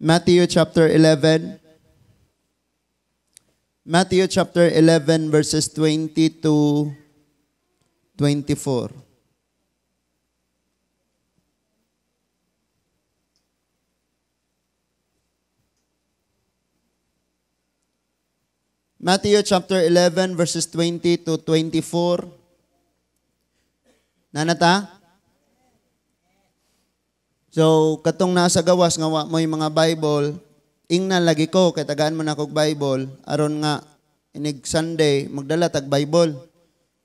Matthew chapter 11. Matthew chapter 11 verses 20 to 24. Matthew chapter 11 verses 20 to 24. Nanata? So, katong nasa gawas nga wa mo'y mga Bible, ingna lagi ko, kay tagaan mo na kog Bible, aron nga, inig Sunday, magdala tag Bible.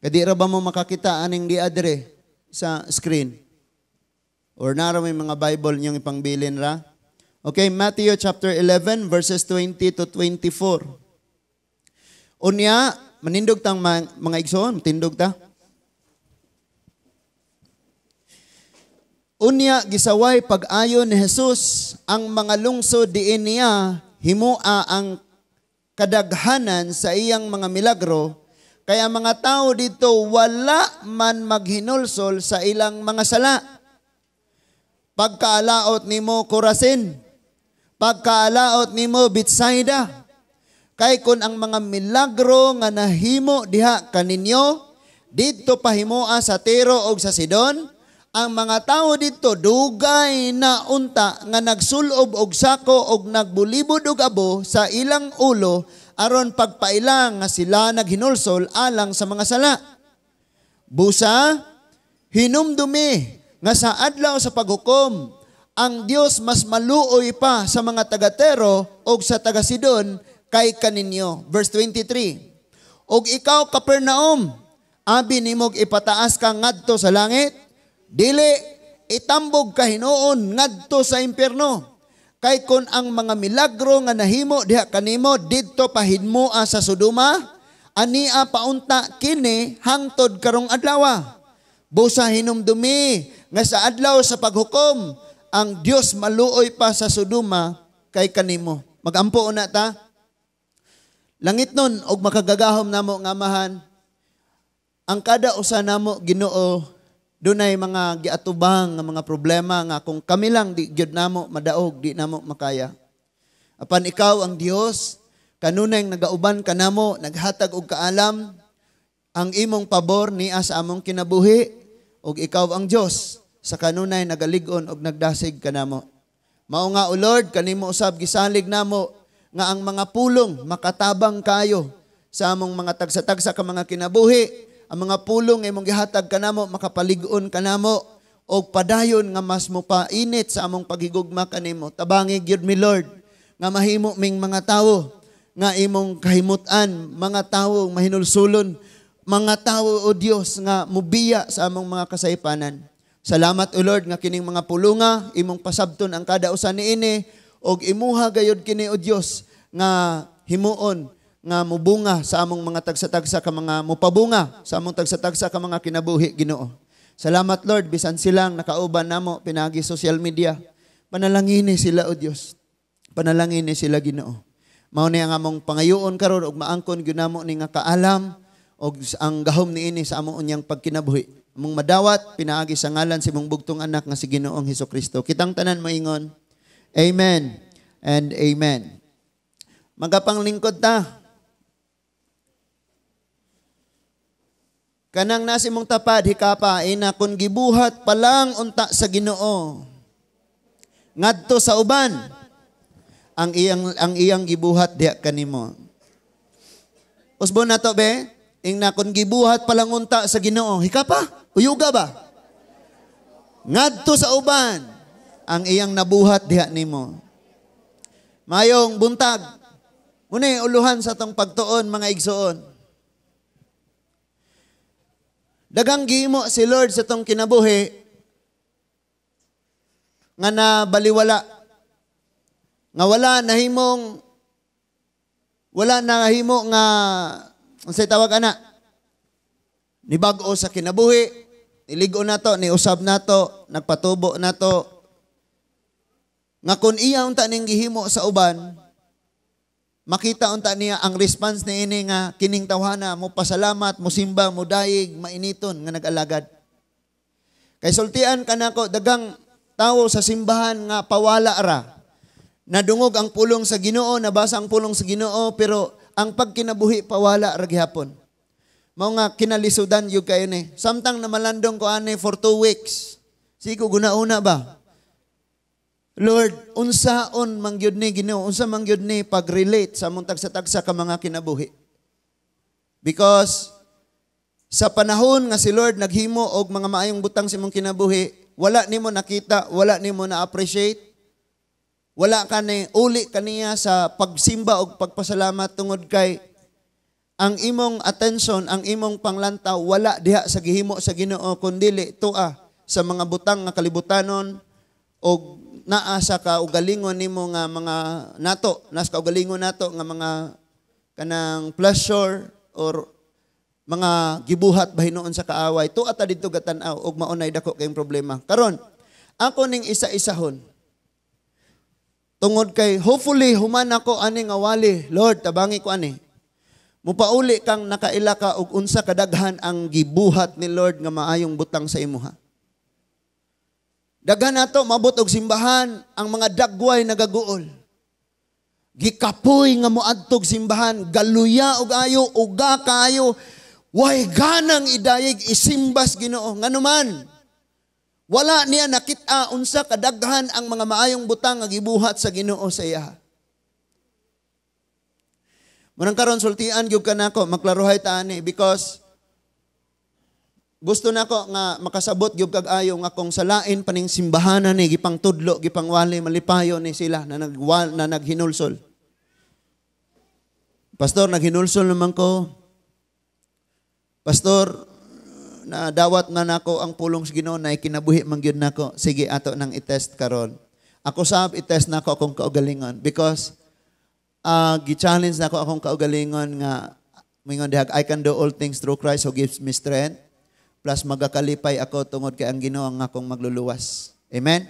Kadi ra ba mo makakita aning di adre sa screen? Or nara may mga Bible niyong ipangbilin ra? Okay, Matthew chapter 11 verses 20 to 24. Unya, manindog tang mga, mga igsoon, tindog ta. Unya gisaway pag-ayon ni Jesus ang mga lungsod diin niya himua ang kadaghanan sa iyang mga milagro kaya mga tao dito wala man maghinulsol sa ilang mga sala. Pagkaalaot nimo Kurasin, pagkaalaot nimo Bitsaida. Kay kun ang mga milagro nga nahimo diha kaninyo dito pahimoa sa Tiro og sa Sidon, ang mga tao dito dugay na unta nga nagsulob og sako og nagbulibod og abo sa ilang ulo aron pagpailang nga sila naghinulsol alang sa mga sala. Busa, hinumdumi nga sa adlaw sa paghukom, ang Dios mas maluoy pa sa mga tagatero og sa taga-Sidon kay kaninyo. Verse 23. Og ikaw Kapernaum, abi nimog ipataas ka ngadto sa langit, Dili, itambog ka hinuon ngadto sa impierno. Kay kon ang mga milagro nga nahimo diha kanimo didto pahidmoa sa Sodoma, ania paunta kini hangtod karong adlaw. Busa hinumdumi nga sa adlaw sa paghukom ang Dios maluoy pa sa Sodoma kay kanimo. Magampo na ta. Langit nun og makagagahom namo nga amahan. Ang kada usa namo Ginoo Dunay mga giatubang nga mga problema nga kung kami lang di gyud namo madaog, di namo makaya. Apan ikaw ang Dios, kanunay nagauban ka namo, naghatag og kaalam, ang imong pabor niya sa among kinabuhi, og ikaw ang Dios sa kanunay nagaligon og nagdasig kanamo. Mao nga o Lord kanimo usab gisalig namo nga ang mga pulong makatabang kayo sa among mga tagsa-tagsa ka mga kinabuhi ang mga pulong ay mong gihatag kanamo makapalig-on kanamo o padayon nga mas mo pa init sa among pagigugma kanimo tabangi gyud me Lord nga mahimo ming mga tawo nga imong kahimutan mga tawo mahinulsulon mga tawo o Dios nga mubiya sa among mga kasaypanan salamat o Lord nga kining mga pulunga imong pasabton ang kada usa niini og imuha gayod kini o Dios nga himuon nga mubunga sa among mga tagsa-tagsa ka mga mupabunga sa among tagsa-tagsa ka mga kinabuhi Ginoo. Salamat Lord bisan silang nakauban namo pinagi social media. Panalangini sila o Dios. Panalangini sila Ginoo. Mao ni ang among pangayoon karon og maangkon gyud namo ni nga kaalam og ang gahom niini sa among unyang pagkinabuhi. Among madawat pinaagi sa ngalan sa si imong bugtong anak nga si Ginoong Hesus Kristo. Kitang tanan maingon. Amen and amen. Magapanglingkod ta Kanang nasi mong tapad, hikapa, ina kung gibuhat palang unta sa ginoo. Ngadto sa uban, ang iyang, ang iyang gibuhat diya kanimo. Usbon na to, be? Ing na kung gibuhat palang unta sa ginoo. Hikapa, uyuga ba? Ngadto sa uban, ang iyang nabuhat diha nimo. Mayong buntag, muna uluhan sa tong pagtuon, mga igsoon. Dagang gimo si Lord sa tong kinabuhi nga nabaliwala. Nga wala na himong wala na himo nga unsay tawag ana ni bag-o sa kinabuhi niligo na to ni usab na to nagpatubo na to nga kun iya unta ning gihimo sa uban Makita unta niya ang response ni ini nga kining tawhana mo pasalamat mo simba mo daig mainiton nga nagalagad Kay sultian kanako dagang tawo sa simbahan nga pawala ra. Nadungog ang pulong sa Ginoo, nabasa ang pulong sa Ginoo pero ang pagkinabuhi pawala ra gihapon. Mao nga kinalisudan yun kayo ni. Samtang namalandong ko ani for two weeks. Siko guna-una ba? Lord, unsaon man gyud ni Ginoo, unsa man gyud ni pag-relate sa muntag sa tagsa ka mga kinabuhi. Because sa panahon nga si Lord naghimo og mga maayong butang sa imong kinabuhi, wala nimo nakita, wala nimo na-appreciate. Wala ka ni uli kaniya sa pagsimba og pagpasalamat tungod kay ang imong attention, ang imong panglantaw wala diha sa gihimo sa Ginoo kundi tua sa mga butang nga kalibutanon og naa sa kaugalingon nimo nga mga nato, nas kaugalingon nato nga mga kanang pleasure or mga gibuhat ba hinuon sa kaaway. Tuwa ta didto gatanaw aw og maunay dako kayong problema. Karon, ako ning isa-isahon. Tungod kay hopefully human ako ani nga wali, Lord, tabangi ko ani. Mupauli kang nakaila ka og unsa kadaghan ang gibuhat ni Lord nga maayong butang sa imuha. Dagan ato mabot og simbahan ang mga dagway nagaguol. Gikapoy nga muadtog simbahan, galuya og ayo, uga kaayo, way ganang idayig isimbas Ginoo. Nganuman, wala niya nakita unsa kadaghan ang mga maayong butang nga gibuhat sa Ginoo sa iya. Murang karon sultian gyud kanako maklaruhay ta ani because gusto na ko nga makasabot gyud kag ayo nga kung salain paning simbahan ni gipang tudlo gipang wali malipayo ni sila na nagwal na naghinulsol. Pastor naghinulsol naman ko. Pastor na dawat na nako ang pulong sa Ginoo na ikinabuhi man gyud nako. Sige ato nang i-test karon. Ako sab i-test nako akong kaugalingon because uh, gi-challenge nako akong kaugalingon nga mingon dihag I can do all things through Christ who gives me strength plus magakalipay ako tungod kay ang Ginoo ang akong magluluwas. Amen?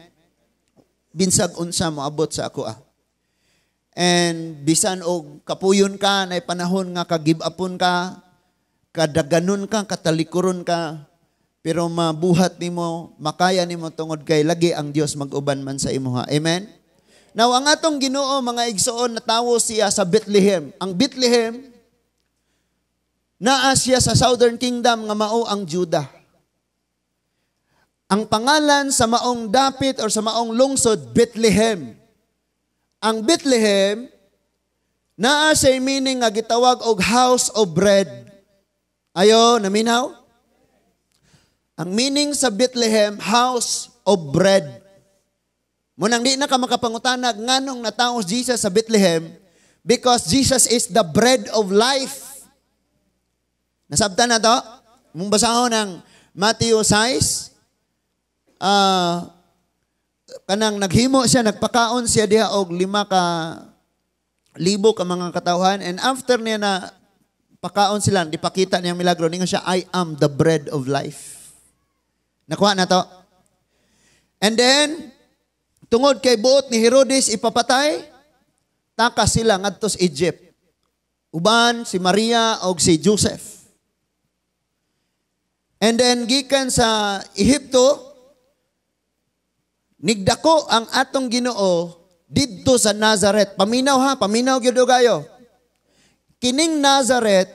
Binsag unsa mo abot sa ako ah. And bisan og kapuyon ka nay panahon nga ka give upon ka, kadaganon ka, katalikuron ka, pero mabuhat nimo, makaya nimo tungod kay lagi ang Dios maguban man sa imuha. Amen? Now, ang atong ginoo, mga igsoon, natawo siya sa Bethlehem. Ang Bethlehem, Naa siya sa Southern Kingdom nga mao ang Juda. Ang pangalan sa maong dapit or sa maong lungsod, Bethlehem. Ang Bethlehem, naa siya meaning nga gitawag og house of bread. Ayo, naminaw? Ang meaning sa Bethlehem, house of bread. Munang di na ka makapangutanag nganong nataos Jesus sa Bethlehem because Jesus is the bread of life. Nasabta na to? Mung basahon ng Matthew 6, uh, ah, kanang naghimo siya, nagpakaon siya diha og lima ka libo ka mga katawhan. And after niya na pakaon sila, di pakita niya milagro, ningon siya, I am the bread of life. Nakuha na to. And then, tungod kay buot ni Herodes ipapatay, taka sila ngadto sa Egypt. Uban si Maria og si Joseph. And then gikan sa Ehipto nigdako ang atong Ginoo didto sa Nazareth. Paminaw ha, paminaw gyud kayo. Kining Nazareth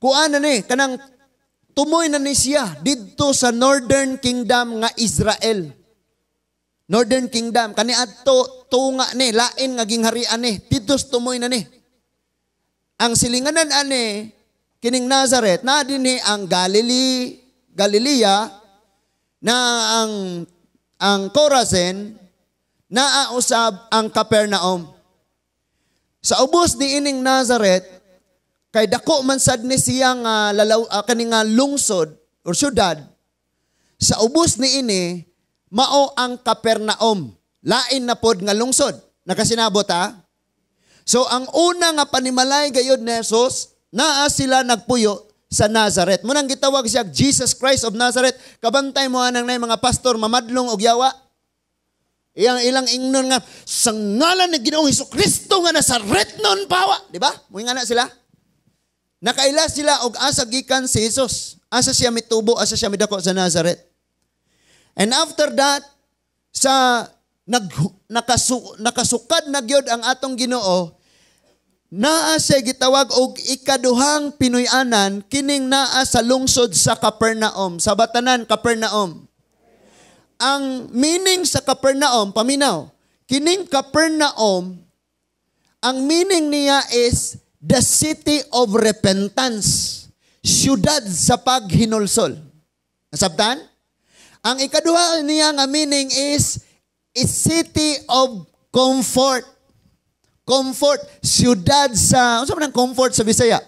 kuan na ni kanang tumoy na ni siya didto sa Northern Kingdom nga Israel. Northern Kingdom kani ato tunga ni lain nga gingharian ni didto tumoy na ni. Ang silinganan ani kining Nazareth, na ni ang Galilee, Galilea, na ang ang Corazin, na usab ang Capernaum. Sa ubos ni ining Nazareth, kay dako man sad ni siya nga lalaw uh, ah, kaning lungsod or syudad, sa ubos ni ini mao ang Capernaum. Lain na pod nga lungsod. Nakasinabot ha? So ang una nga panimalay gayod ni Jesus, naa sila nagpuyo sa Nazareth. Munang gitawag siya Jesus Christ of Nazareth. Kabantay mo anang na mga pastor mamadlong og yawa. Iyang ilang ingnon nga sa ngalan ni Ginoong Hesus Kristo nga Nazareth noon bawa. di ba? Moy na sila. Nakaila sila og asa gikan si Jesus. Asa siya mitubo, asa siya midako sa Nazareth. And after that, sa nag, nakasu, nakasukad na ang atong Ginoo, Naa siya gitawag og ikaduhang Pinoyanan kining naa sa lungsod sa Capernaum, sa batanan Capernaum. Ang meaning sa Capernaum, paminaw, kining Capernaum, ang meaning niya is the city of repentance, syudad sa paghinulsol. Nasabtan? Ang ikaduha niya nga meaning is a city of comfort Comfort, siyudad sa, ano sa man comfort sa Bisaya?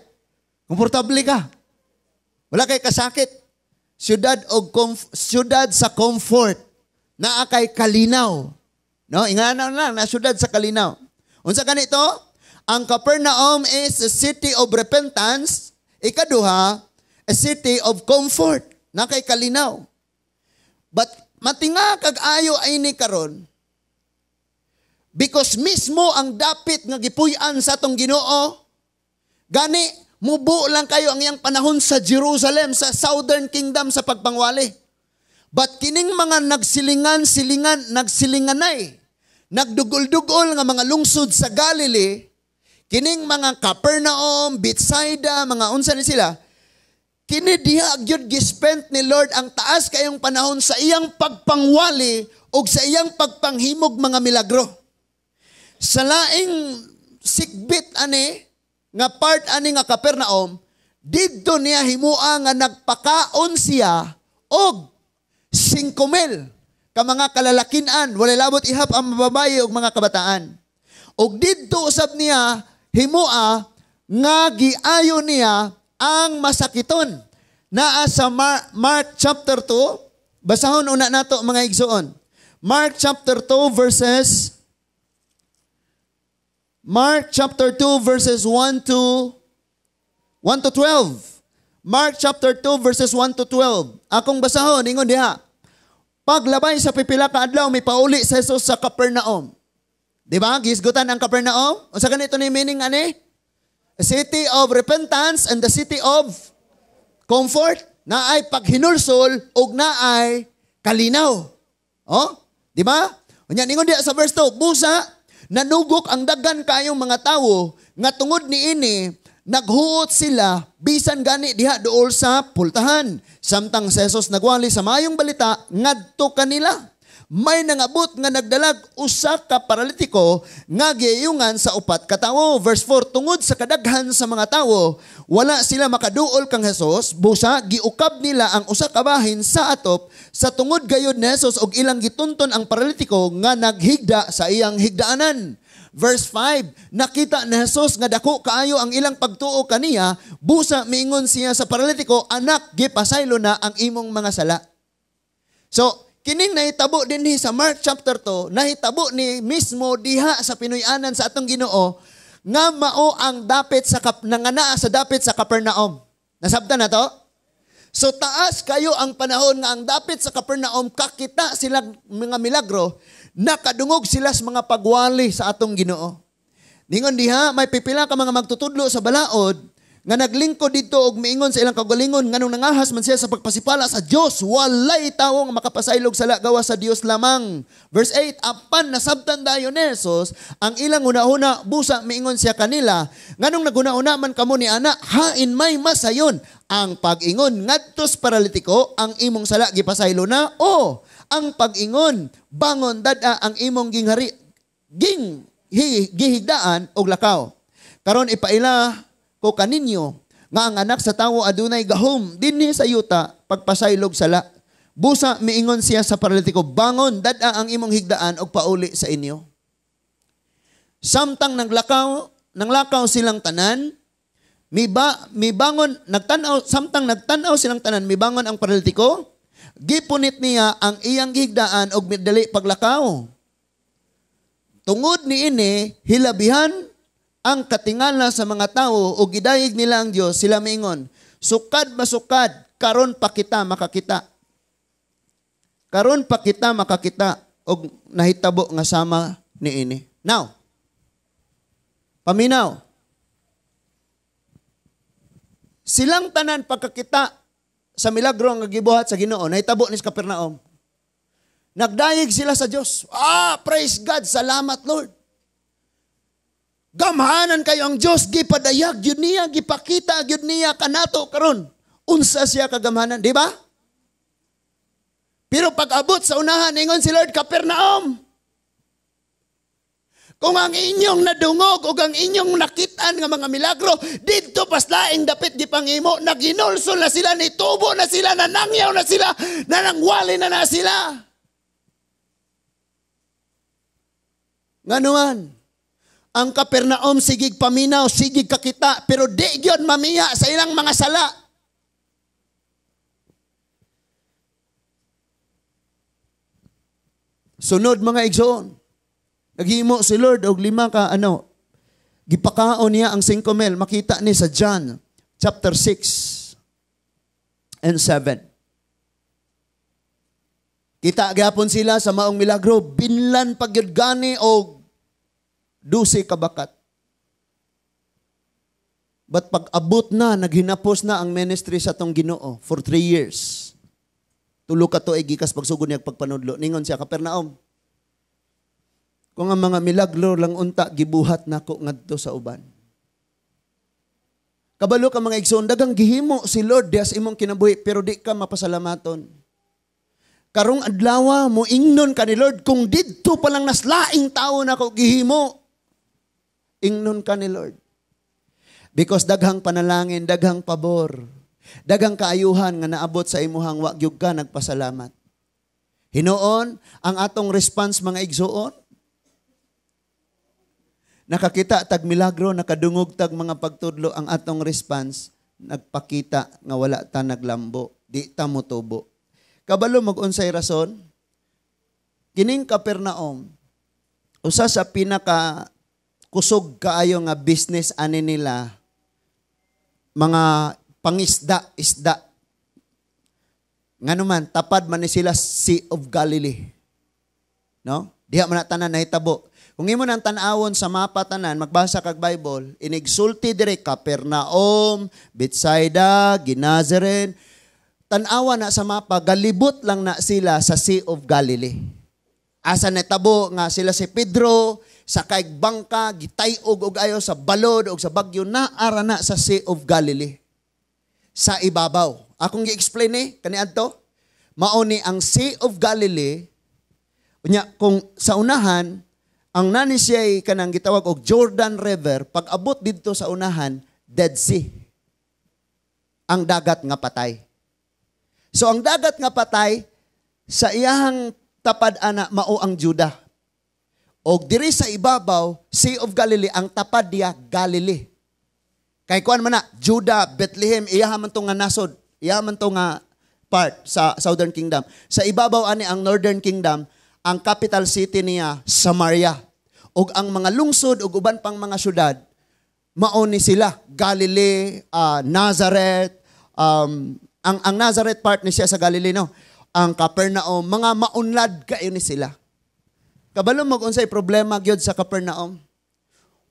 Komportable ka. Wala kay kasakit. Siyudad, o comf- siyudad sa comfort. na kay kalinaw. No, inganaw na, na siyudad sa kalinaw. Unsa kanito? Ang Capernaum is a city of repentance. Ikaduha, a city of comfort. Na kay kalinaw. But matinga kag ayo ay ni karon Because mismo ang dapit nga gipuy-an sa atong Ginoo, gani mubo lang kayo ang iyang panahon sa Jerusalem, sa Southern Kingdom sa pagpangwali. But kining mga nagsilingan, silingan, nagsilinganay, nagdugol-dugol nga mga lungsod sa Galilee, kining mga Capernaum, Bethsaida, mga unsa ni sila, kini diha gyud gispent ni Lord ang taas kayong panahon sa iyang pagpangwali ug sa iyang pagpanghimog mga milagro. Sa laing sikbit ani, nga part ani nga Kapernaum, didto niya himua nga nagpakaon siya og 5 mil ka mga kalalakinan, wala labot ihap ang babae og mga kabataan. Og didto usab niya himua nga giayo niya ang masakiton. Naa sa Mar- Mark chapter 2, basahon una nato mga igsoon. Mark chapter 2 verses Mark chapter 2 verses 1 to 1 to 12. Mark chapter 2 verses 1 to 12. Akong basahon ingon diha. Paglabay sa pipila ka adlaw pauli sa Hesus sa Capernaum. Di ba? Gisgutan ang Capernaum. Unsa ganito ni meaning ani? A city of repentance and the city of comfort na ay paghinursol ug na ay kalinaw. Oh? Di ba? Unya ningon diha sa verse 2, busa nanugok ang dagan kayong mga tao nga tungod ni ini naghuot sila bisan gani diha dool sa pultahan samtang sesos nagwali sa mayong balita ngadto kanila may nangabot nga nagdalag usa ka paralitiko nga giyayungan sa upat ka tawo. Verse 4, tungod sa kadaghan sa mga tawo, wala sila makaduol kang Hesus, busa giukab nila ang usa ka bahin sa atop sa tungod gayud ni Hesus og ilang gitunton ang paralitiko nga naghigda sa iyang higdaanan. Verse 5, nakita ni Hesus nga dako kaayo ang ilang pagtuo kaniya, busa miingon siya sa paralitiko, anak, gipasaylo na ang imong mga sala. So, Kining nahitabo din sa Mark chapter 2, nahitabo ni mismo diha sa Pinoyanan sa atong Ginoo nga mao ang dapit sa kap, nanganaa sa dapit sa Capernaum. Nasabtan na to? So taas kayo ang panahon nga ang dapit sa Capernaum, kakita sila mga milagro nakadungog sila sa mga pagwali sa atong Ginoo. Ningon diha may pipila ka mga magtutudlo sa balaod nga naglingkod dito og miingon sa ilang kagalingon nganong nangahas man siya sa pagpasipala sa Dios walay tawo nga makapasailog sala gawa sa Dios lamang verse 8 apan nasabtan dayon ni Jesus ang ilang una-una busa miingon siya kanila nganong naguna-una man kamo ni ana hain may masayon ang pag-ingon ngadtos paralitiko ang imong sala gipasaylo na o ang pag-ingon bangon dada ang imong ginghari ging gihigdaan og lakaw karon ipaila ko kaninyo nga ang anak sa tao adunay gahom dinhi sa yuta pagpasaylog sala busa miingon siya sa paralitiko bangon dada ang imong higdaan og pauli sa inyo samtang naglakaw nanglakaw silang tanan miba mibangon nagtan-aw samtang nagtan-aw silang tanan mibangon ang paralitiko gipunit niya ang iyang higdaan og midali paglakaw tungod ni ini hilabihan ang katingala sa mga tao o gidayig nila ang Dios, sila maingon, sukad masukad, karon pa kita makakita. Karon pa kita makakita og nahitabo nga sama ni ini. Now, paminaw. Silang tanan pagkakita sa milagro nga gibuhat sa Ginoo, nahitabo ni Kapernaum. Nagdayeg sila sa Dios. Ah, praise God, salamat Lord. Gamhanan kayo ang Diyos, gipadayag yun niya, gipakita yun niya kanato karon. Unsa siya kagamhanan, di ba? Pero pag-abot sa unahan, ingon si Lord Kapernaum. Kung ang inyong nadungog o ang inyong nakitaan ng mga milagro, dito paslaing dapit di pangimo, naginolso na sila, nitubo na sila, nanangyaw na sila, nanangwali na na sila. Nga naman, ang Kapernaum sigig paminaw, sigig kakita, pero di gyud mamiya sa ilang mga sala. Sunod mga igsoon. Naghimo si Lord og lima ka ano, gipakaon niya ang cinco mil, makita ni sa John chapter 6 and 7. Kita gyapon sila sa maong milagro, binlan pagyud gani og 12 kabakat. But pag abot na, naghinapos na ang ministry sa tong ginoo for three years. Tulo ka to ay gikas pagsugod niya pagpanudlo. Ningon siya, Kapernaum. Kung ang mga milagro lang unta, gibuhat nako ngadto sa uban. Kabalo ka mga igsoon, dagang gihimo si Lord dias imong kinabuhi, pero di ka mapasalamaton. Karong adlaw mo ingnon ka ni Lord, kung didto palang naslaing tao na ko gihimo, Ingnon ka ni Lord. Because daghang panalangin, daghang pabor, daghang kaayuhan nga naabot sa imuhang wagyog ka, nagpasalamat. Hinoon, ang atong response mga igsuon, nakakita tag milagro, nakadungog tag mga pagtudlo, ang atong response, nagpakita nga wala ta naglambo, di ta motubo. Kabalo mag-unsay rason, kining Kapernaum, usa sa pinaka kusog kaayo nga business ani nila mga pangisda isda nganuman tapad man ni sila Sea of Galilee no diha man tanan nahitabo kung imo nang tanawon sa mapa tanan magbasa kag Bible inigsulti dire Capernaum Bethsaida Ginazaren tanawa na sa mapa galibot lang na sila sa Sea of Galilee asa natabo nga sila si Pedro sa kaig bangka gitayog og ayo sa balod og sa bagyo na ara na sa Sea of Galilee sa ibabaw. Akong gi-explain ni eh, kaniadto mao ni ang Sea of Galilee unya kung sa unahan ang nani siya kanang gitawag og Jordan River pag abot didto sa unahan Dead Sea ang dagat nga patay. So ang dagat nga patay sa iyahang tapad ana mao ang Juda. O diri sa ibabaw, Sea of Galilee, ang tapad niya, Galilee. Kay kuan man na, Judah, Bethlehem, iya man to nga nasod, iya man to nga part sa Southern Kingdom. Sa ibabaw ani ang Northern Kingdom, ang capital city niya, Samaria. O ang mga lungsod o uban pang mga syudad, maoni sila, Galilee, uh, Nazareth, um, ang, ang Nazareth part ni siya sa Galilee, no? ang Capernaum, mga maunlad kayo ni sila. Kabalo mag-unsay problema gyud sa Capernaum.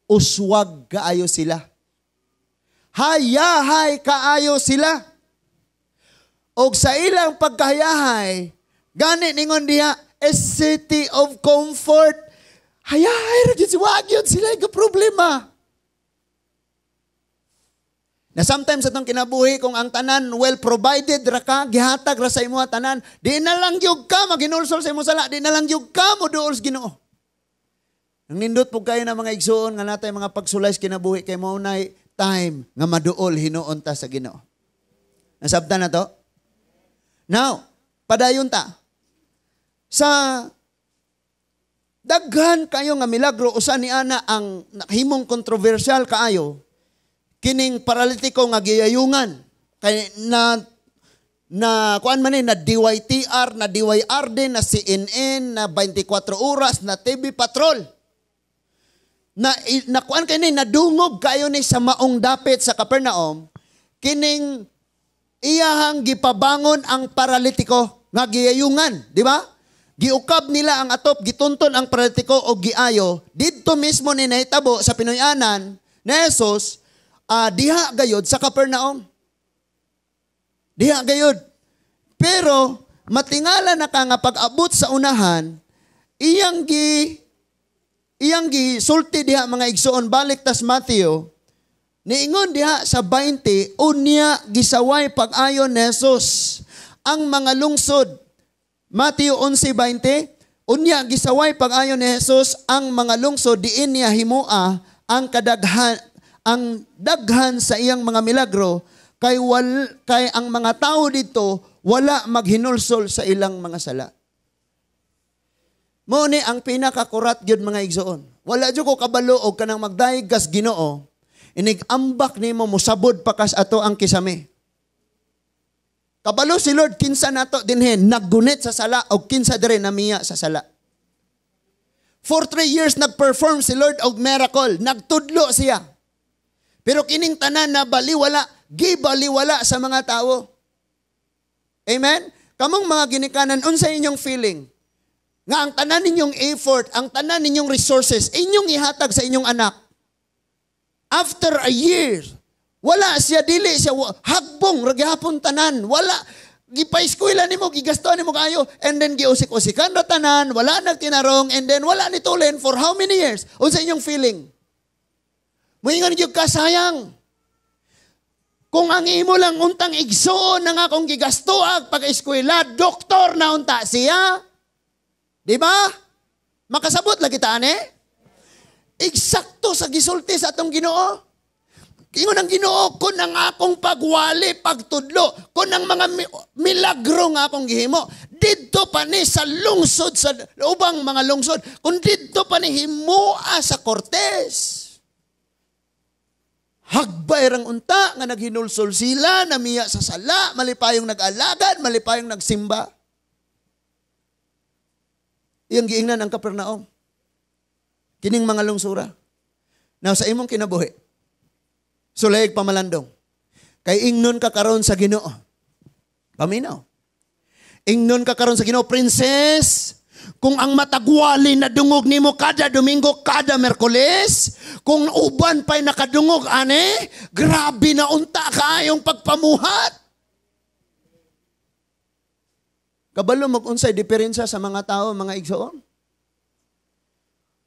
Uswag kaayo sila. Hayahay kaayo sila. Og sa ilang pagkahayahay, gani ningon diha, a city of comfort. Hayahay ra gyud sila, wag problema. Na sometimes atong kinabuhi kung ang tanan well provided ra ka gihatag ra sa imo ah, tanan, di na lang gyud ka maginulsol sa imo sala, di na lang gyud ka mo duol sa Ginoo. Ang nindot po kayo ng mga igsoon nga natay mga pagsulay sa kinabuhi kay mao nay time nga maduol hinuon ta sa Ginoo. Nasabta na to? Now, padayon ta. Sa daghan kayo nga milagro usa ni ana ang himong controversial kaayo kining paralitiko nga giyayungan kay na na kuan man ni na DYTR na DYRD na CNN na 24 oras na TV Patrol na na kuan kay ni nadungog kayo ni sa maong dapit sa Capernaum kining iyahang gipabangon ang paralitiko nga giyayungan di ba giukab nila ang atop gituntun ang paralitiko og giayo didto mismo ni nahitabo sa Pinoyanan na Jesus uh, diha gayod sa Kapernaum. Diha gayod. Pero matingala na ka nga pag-abot sa unahan, iyang gi iyang gi sulti diha mga igsoon balik tas Matthew niingon diha sa 20 unya gisaway pag ayo ni Jesus ang mga lungsod Matthew 11:20 unya gisaway pag ayo ni Jesus ang mga lungsod diin niya himua ang kadaghan ang daghan sa iyang mga milagro kay wal kay ang mga tao dito wala maghinulsol sa ilang mga sala. Mo ni ang pinakakurat gyud mga igsoon. Wala jud ko kabalo og kanang magdayeg kas Ginoo inigambak nimo musabod pa kas ato ang kisame. Kabalo si Lord kinsa nato dinhen nagunit sa sala og kinsa dire namiya sa sala. For three years nagperform si Lord og miracle, nagtudlo siya. Pero kining tanan na baliwala, gibaliwala sa mga tao. Amen? Kamong mga ginikanan, unsa inyong feeling? Nga ang tanan ninyong effort, ang tanan ninyong resources, inyong ihatag sa inyong anak. After a year, wala siya dili siya hagbong ragihapon tanan, wala gipaiskwela nimo gigastuhan nimo kayo and then giusik-usikan ra tanan wala nagtinarong and then wala ni tulen for how many years unsa inyong feeling Moingon gyud kasayang. Kung ang imo lang untang igsuon na nga kung gigastuag pag-eskwela, doktor na unta siya. Di ba? Makasabot lagi ta ani? Eksakto sa gisulti sa atong Ginoo. Ingon ang Ginoo kun ang akong pagwali, pagtudlo, kun ang mga milagro nga akong gihimo. Didto pa ni sa lungsod sa ubang mga lungsod, kun didto pa ni himua sa Cortes. Hagbay rang unta nga naghinulsol sila, namiya sa sala, mali payong nag-alagad, mali payong nagsimba. Iyang giingnan ang Kapernaum. Kining mga lungsura. Na sa imong kinabuhi, sulayag pamalandong. Kay ingnon ka karon sa Ginoo. Paminaw. Ingnon ka karon sa Ginoo, princess. Kung ang matagwali na dungog nimo kada Domingo, kada Merkules, kung uban pa'y nakadungog, ane, grabe na unta kaayong pagpamuhat. Kabalo mag-unsay diferensya sa mga tao, mga igsoon.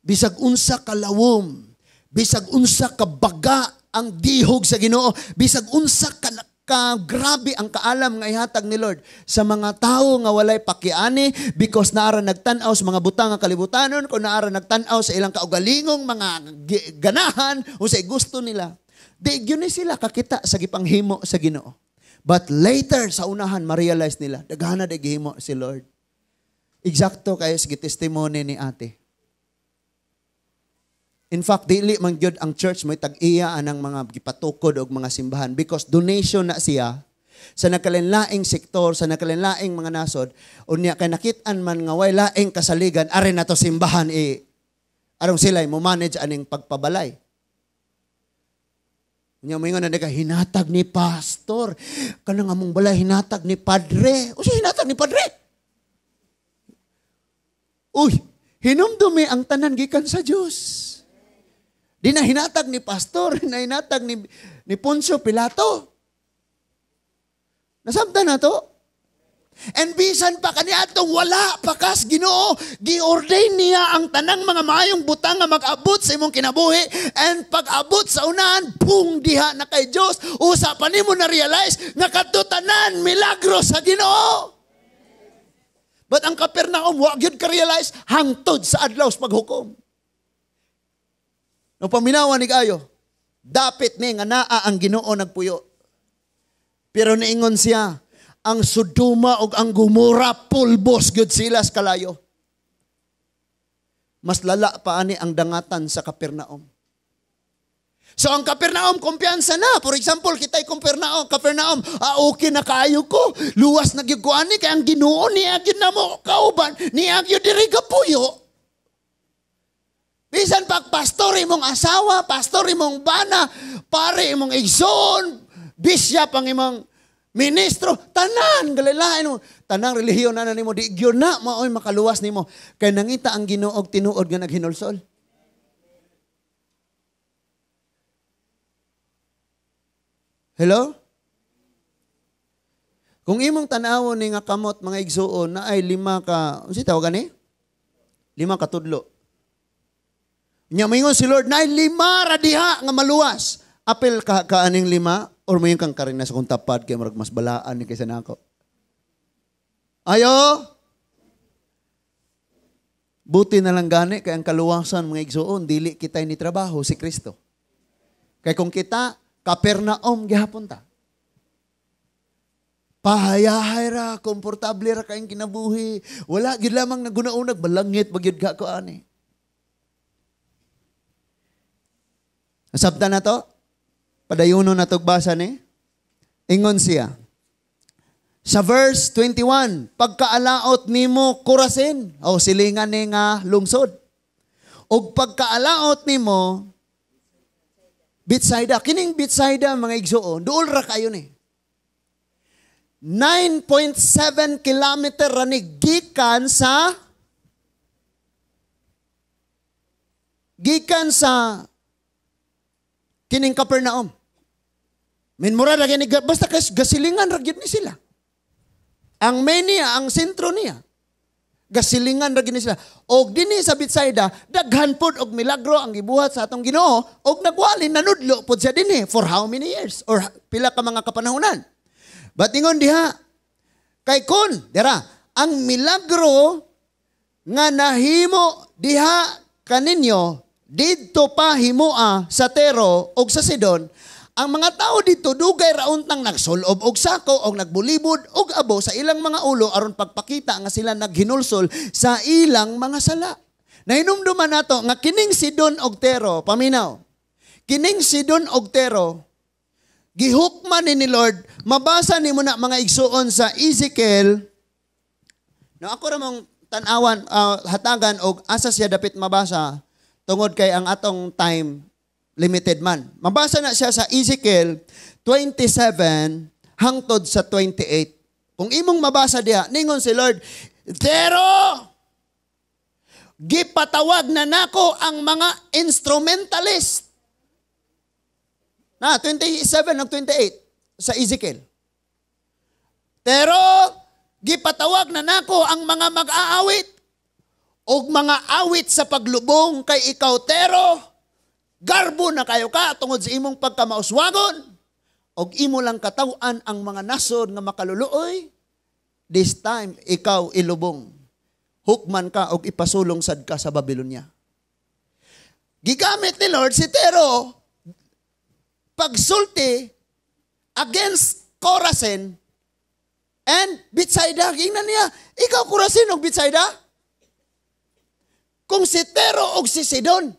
Bisag unsa kalawom, bisag unsa kabaga ang dihog sa Ginoo, bisag unsa ka ka grabe ang kaalam nga ihatag ni Lord sa mga tao nga walay pakiani because naara nagtan-aw sa mga butang nga kalibutanon kun naara nagtan-aw sa ilang kaugalingong mga ganahan o sa gusto nila di gyud ni sila kakita sa gipanghimo sa Ginoo but later sa unahan ma-realize nila daghana day gihimo si Lord exacto kayo sa testimony ni ate In fact, dili man gyud ang church may tag-iya anang mga gipatukod og mga simbahan because donation na siya sa nakalainlaing sektor, sa nakalainlaing mga nasod, unya kay nakit-an man nga way laing kasaligan, are na to simbahan i eh. aron sila mo manage aning pagpabalay. Unya mo ingon na hinatag ni pastor, kana nga mong balay hinatag ni padre. Usa hinatag ni padre? Uy, hinumdumi ang tanan gikan sa Dios. Di na hinatag ni pastor, na hinatag ni, ni Poncio Pilato. Nasabda na to. And bisan pa kaniya atong wala pakas Ginoo, giordain niya ang tanang mga mayong butang nga mag-abot sa imong kinabuhi and pag-abot sa unahan, pung diha na kay Dios. Usa pa mo na realize nga katutanan milagro sa Ginoo. But ang Kapernaum, wa gyud ka realize hangtod sa adlaw sa paghukom. No paminawan ni kayo, dapat ni nga naa ang Ginoo nagpuyo. Pero niingon siya, ang suduma o ang Gomora pulbos gyud sila sa kalayo. Mas lala pa ani ang dangatan sa Kapernaum. So ang Kapernaum, kumpiyansa na. For example, kita'y Kapernaum, Kapernaum, ah, okay na kayo ko. Luwas na gyud ko kay ang Ginoo niya gyud kauban, niya gyud diri kapuyo. Bisan pag pastor imong asawa, pastor imong bana, pare imong igsoon, bisya pang imong ministro, tanan, galilain mo. Tanang relihiyon na na nimo, di gyon na, maoy makaluwas nimo. Kay nangita ang ginoog tinuod nga naghinulsol. Hello? Kung imong tanawon ni nga kamot mga igsuon na ay lima ka, unsi tawag ani? Lima ka tudlo. Nya mingon si Lord, nay lima ra nga maluwas. Apil ka kaaning lima or mayon kang karina sa kong tapad kay murag mas balaan ni kaysa nako. Ayo. Buti na lang gani kay ang kaluwasan mga igsuon dili kita ni trabaho si Kristo. Kay kung kita Kapernaum gihapon ta. Pahayahay ra, komportable ra kayong kinabuhi. Wala gid lamang naguna-unag, balangit bagyud ka ko ani. Nasabta na to? Padayuno na ni, eh. Ingon siya. Sa verse 21, pagkaalaot nimo kurasin o silingan ni nga lungsod. O pagkaalaot nimo Bitsaida. Kining Bitsaida, mga igsoon, duol ra kayo ni. 9.7 kilometer ra ni gikan sa gikan sa kining Kapernaum. Min mura lagi ni basta kas gasilingan ra ni sila. Ang main ang sentro niya. Gasilingan ra ni sila. Og dinhi sa Bitsaida, daghan pod og milagro ang gibuhat sa atong Ginoo og nagwali nanudlo pud siya dinhi for how many years or pila ka mga kapanahonan. Batingon diha kay kun dira ang milagro nga nahimo diha kaninyo dito pa himoa sa Tero ug sa Sidon, ang mga tao dito dugay raon tang nagsulob og sako og nagbulibod og abo sa ilang mga ulo aron pagpakita nga sila naghinulsol sa ilang mga sala. Nahinumduman nato nga kining Sidon og Tero, paminaw. Kining Sidon og Tero gihukman ni ni Lord. Mabasa nimo na mga igsuon sa Ezekiel. No ako ra mong tan-awan uh, hatagan og asa siya dapat mabasa tungod kay ang atong time limited man. Mabasa na siya sa Ezekiel 27 hangtod sa 28. Kung imong mabasa diha, ningon si Lord, Pero, gipatawag na nako ang mga instrumentalist. Na, 27 ng 28 sa Ezekiel. Pero, gipatawag na nako ang mga mag-aawit og mga awit sa paglubong kay ikaw tero, garbo na kayo ka tungod sa imong pagkamauswagon, og imo lang katawan ang mga nasod nga makaluluoy, this time ikaw ilubong. Hukman ka og ipasulong sad ka sa Babylonia. Gigamit ni Lord si Tero pagsulti against Korasin and Bitsaida. Gingnan niya, ikaw Korasin og Bitsaida? Kung si Tero o si Sidon,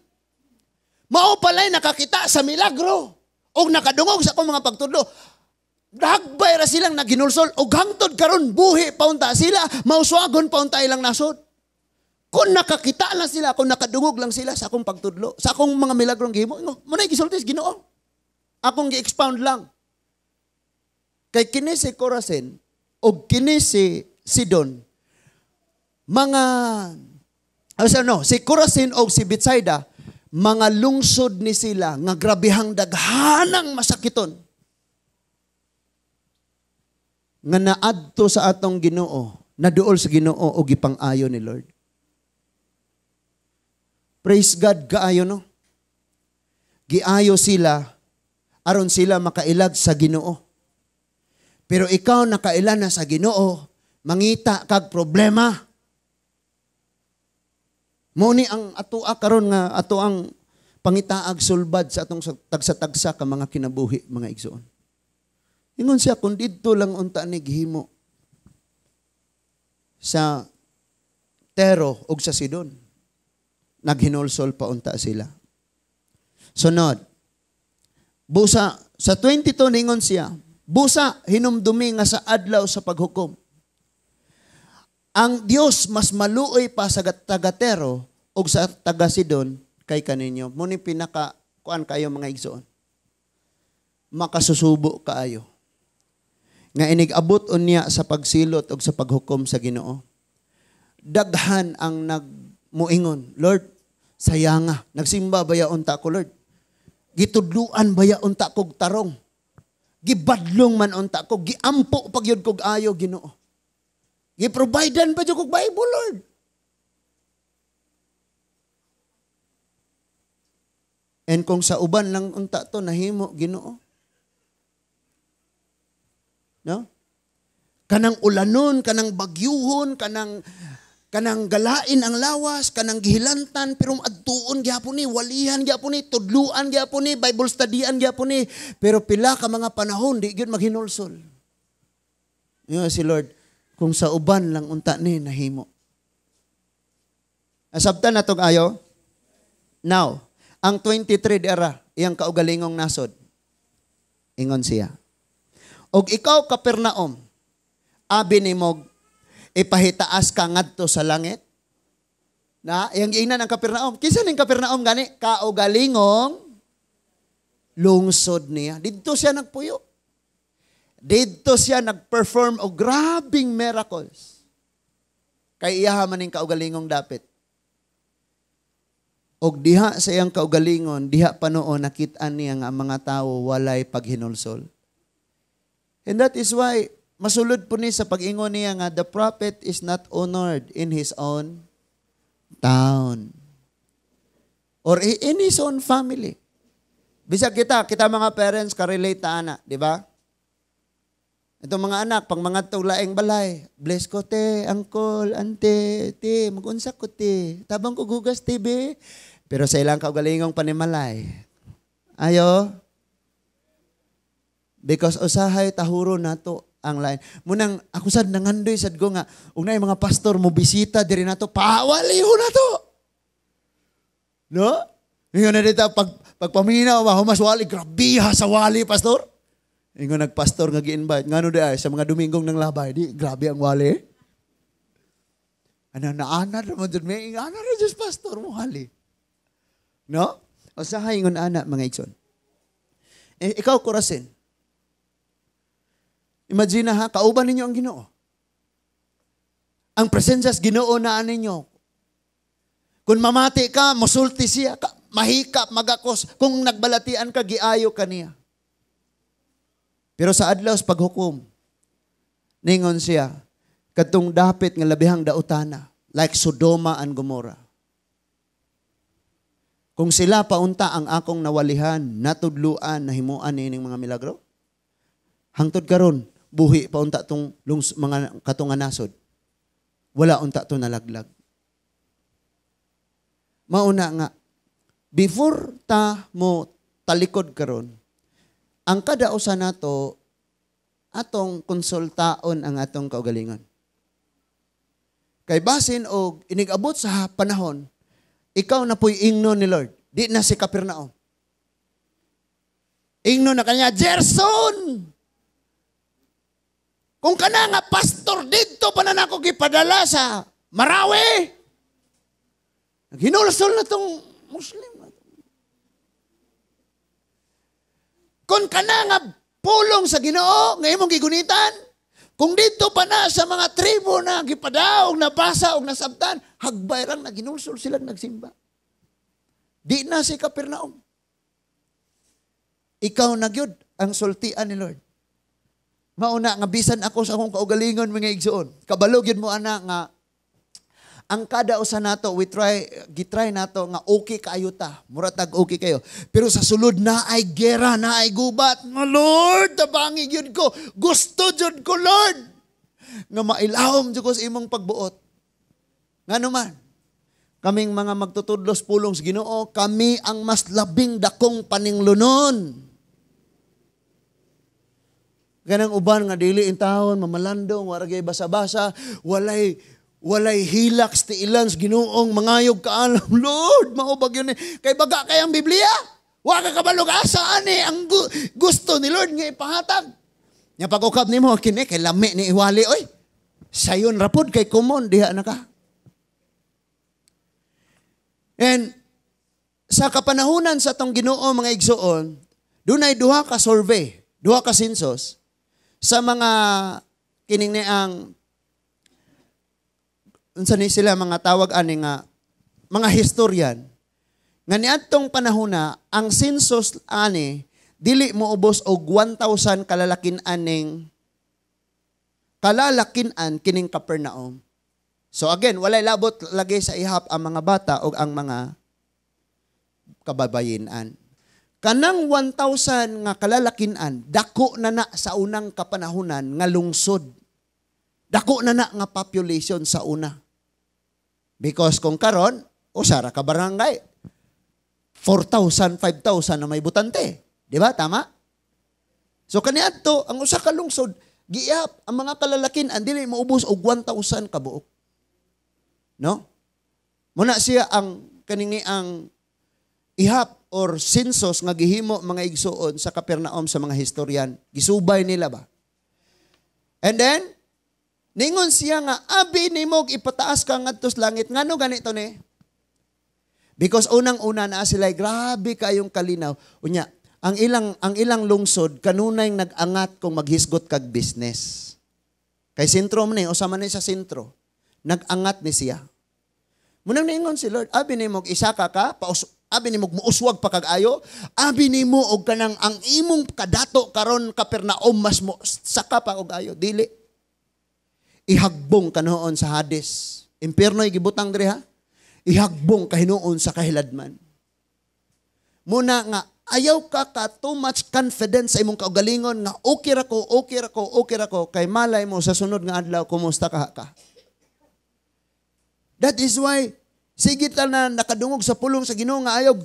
mao palay nakakita sa milagro o nakadungog sa akong mga pagtudlo. Dagbay ra silang naginulsol o hangtod karon buhi paunta sila, mauswagon paunta ilang nasod. Kung nakakita lang sila, kung nakadungog lang sila sa akong pagtudlo, sa akong mga milagrong gihimo, muna gisultis Ginoo. Akong gi-expound lang. Kay kini si Corazin o kini si Sidon, mga o sa no, si Corazin o si Bethsaida, mga lungsod ni sila nga grabihang daghanang masakiton. Nga naadto sa atong Ginoo, naduol sa Ginoo o gipang-ayo ni Lord. Praise God gaayo no. Giayo sila aron sila makailag sa Ginoo. Pero ikaw nakailan na sa Ginoo, mangita kag problema. Mo ni ang atua karon nga ato ang pangitaag sulbad sa atong tagsa-tagsa ka mga kinabuhi mga igsoon. Ingon siya kun didto lang unta ni gihimo sa Tero ug sa Sidon. Naghinolsol pa unta sila. Sunod. Busa sa 22 ningon siya, busa hinumdumi nga sa adlaw sa paghukom ang Dios mas maluoy pa sa tagatero o sa taga Sidon kay kaninyo. Muni pinaka kuan kayo mga igsoon. Makasusubo kaayo. Nga inigabot on niya sa pagsilot o sa paghukom sa Ginoo. Daghan ang nagmuingon, Lord, sayanga. Nagsimba baya unta ko, Lord? Gitudluan baya unta ta kog tarong? Gibadlong man unta ko, giampo pagyud kog ayo Ginoo Giprovidean pa dyan kong Bible, Lord. And kung sa uban lang unta to, nahimo, ginoo. No? Kanang ulanon, kanang bagyuhon, kanang kanang galain ang lawas, kanang gihilantan, pero adtuon gyapon ni, walihan gyapon ni, tudluan gyapon ni, Bible studyan gyapon ni, pero pila ka mga panahon, di gyud maghinulsol. Yung si Lord, kung sa uban lang unta ni nahimo. Asabta na tog ayo. Now, ang 23 era, iyang kaugalingong nasod. Ingon siya. Og ikaw Kapernaum, abi nimog ipahitaas ka ngadto sa langit. Na iyang giingnan ang Kapernaum. Kinsa ning Kapernaum gani? Kaugalingong lungsod niya. Didto siya nagpuyo. Dito siya nag-perform og oh, grabing miracles. Kay iyaha maning kaugalingong dapit. Og diha sa iyang kaugalingon, diha pa noon nakitaan niya nga ang mga tao walay paghinulsol. And that is why masulod po ni sa pag-ingon niya nga the prophet is not honored in his own town or in his own family. Bisag kita, kita mga parents, karelate na ana, di ba? Ito mga anak, pang mga tulaing balay, bless ko te, uncle, ante, te, magunsa ko te, tabang ko gugas te be. Pero sa ilang kaugalingong panimalay, ayo, because usahay tahuro nato ang lain. Munang ako sad nangandoy sad ko nga, unay mga pastor mo bisita diri nato, pawali paawaliho nato. No? Ngayon na dito, pag, pagpaminaw, mas wali, grabiha sa wali, pastor. Ingo nagpastor nga gi-invite. Ngano di ay, sa mga Domingong ng labay, di, grabe ang wali. Ano, ana naman dyan, may ana ra just pastor mo, hali. No? O sa haingon ana, mga ikson. E, eh, ikaw, kurasin. Imagine ha, kauban ninyo ang ginoo. Ang presensya presensyas ginoo na ninyo. Kung mamati ka, musulti siya, ka, mahikap, magakos. Kung nagbalatian ka, giayo ka niya. Pero sa adlaw sa paghukom, ningon siya, katong dapit ng labihang dautana, like Sodoma and Gomorrah. Kung sila paunta ang akong nawalihan, natudluan, nahimuan ni mga milagro, hangtod karon buhi paunta tong lungs, mga katunga nasod. Wala unta to nalaglag. Mauna nga, before ta mo talikod karon ang kadausa nato atong konsultaon ang atong kaugalingon. Kay basin og inigabot sa panahon, ikaw na po'y ingno ni Lord. Di na si Kapernaum. Ingno na kanya, Jerson! Kung ka na nga pastor dito pa na ako gipadala sa Marawi, naghinulsol na tong Muslim. Kung kana nga pulong sa Ginoo nga imong gigunitan, kung dito pa na sa mga tribo na gipadaog, nabasa o nasabtan, hagbay lang na ginulsol sila nagsimba. Di na si Kapernaum. Ikaw na gyud ang sultian ni Lord. Mauna nga bisan ako sa akong kaugalingon mga igsoon. Kabalo gyud mo ana nga ang kada usa nato we try gitry nato nga okay kaayo ta, muratag okay kayo. Pero sa sulod na ay gera na ay gubat. Nga Lord, tabangi gyud ko. Gusto jud ko Lord nga mailawom jud ko sa imong pagbuot. Ngano man kaming mga magtutudlos pulong sa Ginoo, kami ang mas labing dakong paninglunon. Ganang uban nga dili in taon, mamalandong, waragay basa-basa, walay walay hilaks ti ilans Ginoong mangayog kaalam Lord maubag yun eh. kay baga kay ang Biblia wa ka kabalog asa ani ang gu- gusto ni Lord nga ipahatag nya pagukab nimo kini kay lami ni iwali oy sayon rapod kay kumon diha naka. ka and sa kapanahunan sa tong Ginoo mga igsoon dunay duha ka survey duha ka census sa mga kining ni ang unsa ni sila mga tawag ani nga mga historian nga niadtong panahon na ang census ani dili mo ubos og 1000 kalalakin aning kalalakin an kining Capernaum. So again, walay labot lagi sa ihap ang mga bata o ang mga kababayinan. Kanang 1,000 nga kalalakinan, dako na na sa unang kapanahunan nga lungsod. Dako na na nga population sa una. Because kung karon, usara ka barangay. 4,000, 5,000 na may butante. Di ba? Tama? So kaniadto ang usa ka lungsod giap ang mga kalalakin ang dili maubos og 1,000 ka buok. No? Muna siya ang kaningi ang ihap or sinsos nga gihimo mga igsuon sa Kapernaum sa mga historian. Gisubay nila ba? And then, Ningon siya nga, abi nimog ipataas ka ngadtos langit. Ngano ganito ni? Because unang-una na sila, grabe kayong kalinaw. Unya, ang ilang ang ilang lungsod kanunay nagangat kung maghisgot kag business. Kay sentro mo ni, eh, usa man ni eh sa sentro, nagangat ni siya. Munang naingon si Lord, abi nimo isa ka ka, paus, abi nimo muuswag pa kag ayo, abi nimo og kanang ang imong kadato karon Kapernaum mas mo saka pa og ayo, dili ihagbong kanoon sa Hades. Impierno gibutang diri ha. Ihagbong kahinuon sa kahiladman. Muna nga ayaw ka ka too much confidence sa imong kaugalingon na okay ra ko, okay ra ko, okay ra ko kay malay mo sa sunod nga adlaw kumusta ka ka. That is why sige na nakadungog sa pulong sa Ginoo nga ayaw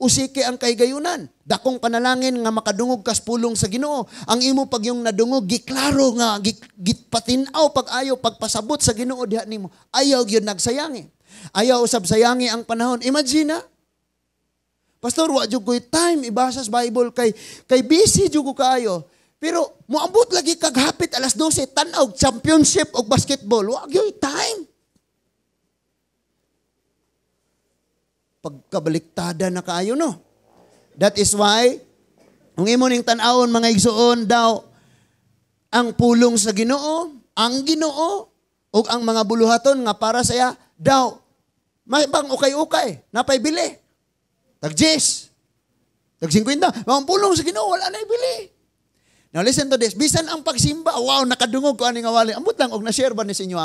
usiki ang kaigayunan. Dakong panalangin nga makadungog kas pulong sa Ginoo. Ang imo pag yung nadungog giklaro nga gitpatinaw pag ayo pagpasabot sa Ginoo diha nimo. Ayaw gyud nagsayangi. Ayaw usab sayangi ang panahon. Imagine na. Pastor, wa jud ko'y time ibasa sa Bible kay kay busy jud ko kaayo. Pero moabot lagi kag hapit alas 12 tan-aw championship og basketball. Wa gyud time. pagkabaliktada na kaayo no. That is why kung imo ning tan-awon mga igsuon daw ang pulong sa Ginoo, ang Ginoo ug ang mga buluhaton nga para saya daw may bang ukay-ukay napay bili. Tag 10. Tag 50. Ang pulong sa Ginoo wala na ibili. Now listen to this. Bisan ang pagsimba, wow, nakadungog ko aning awali. Ambot lang og na-share ba ni sa inyo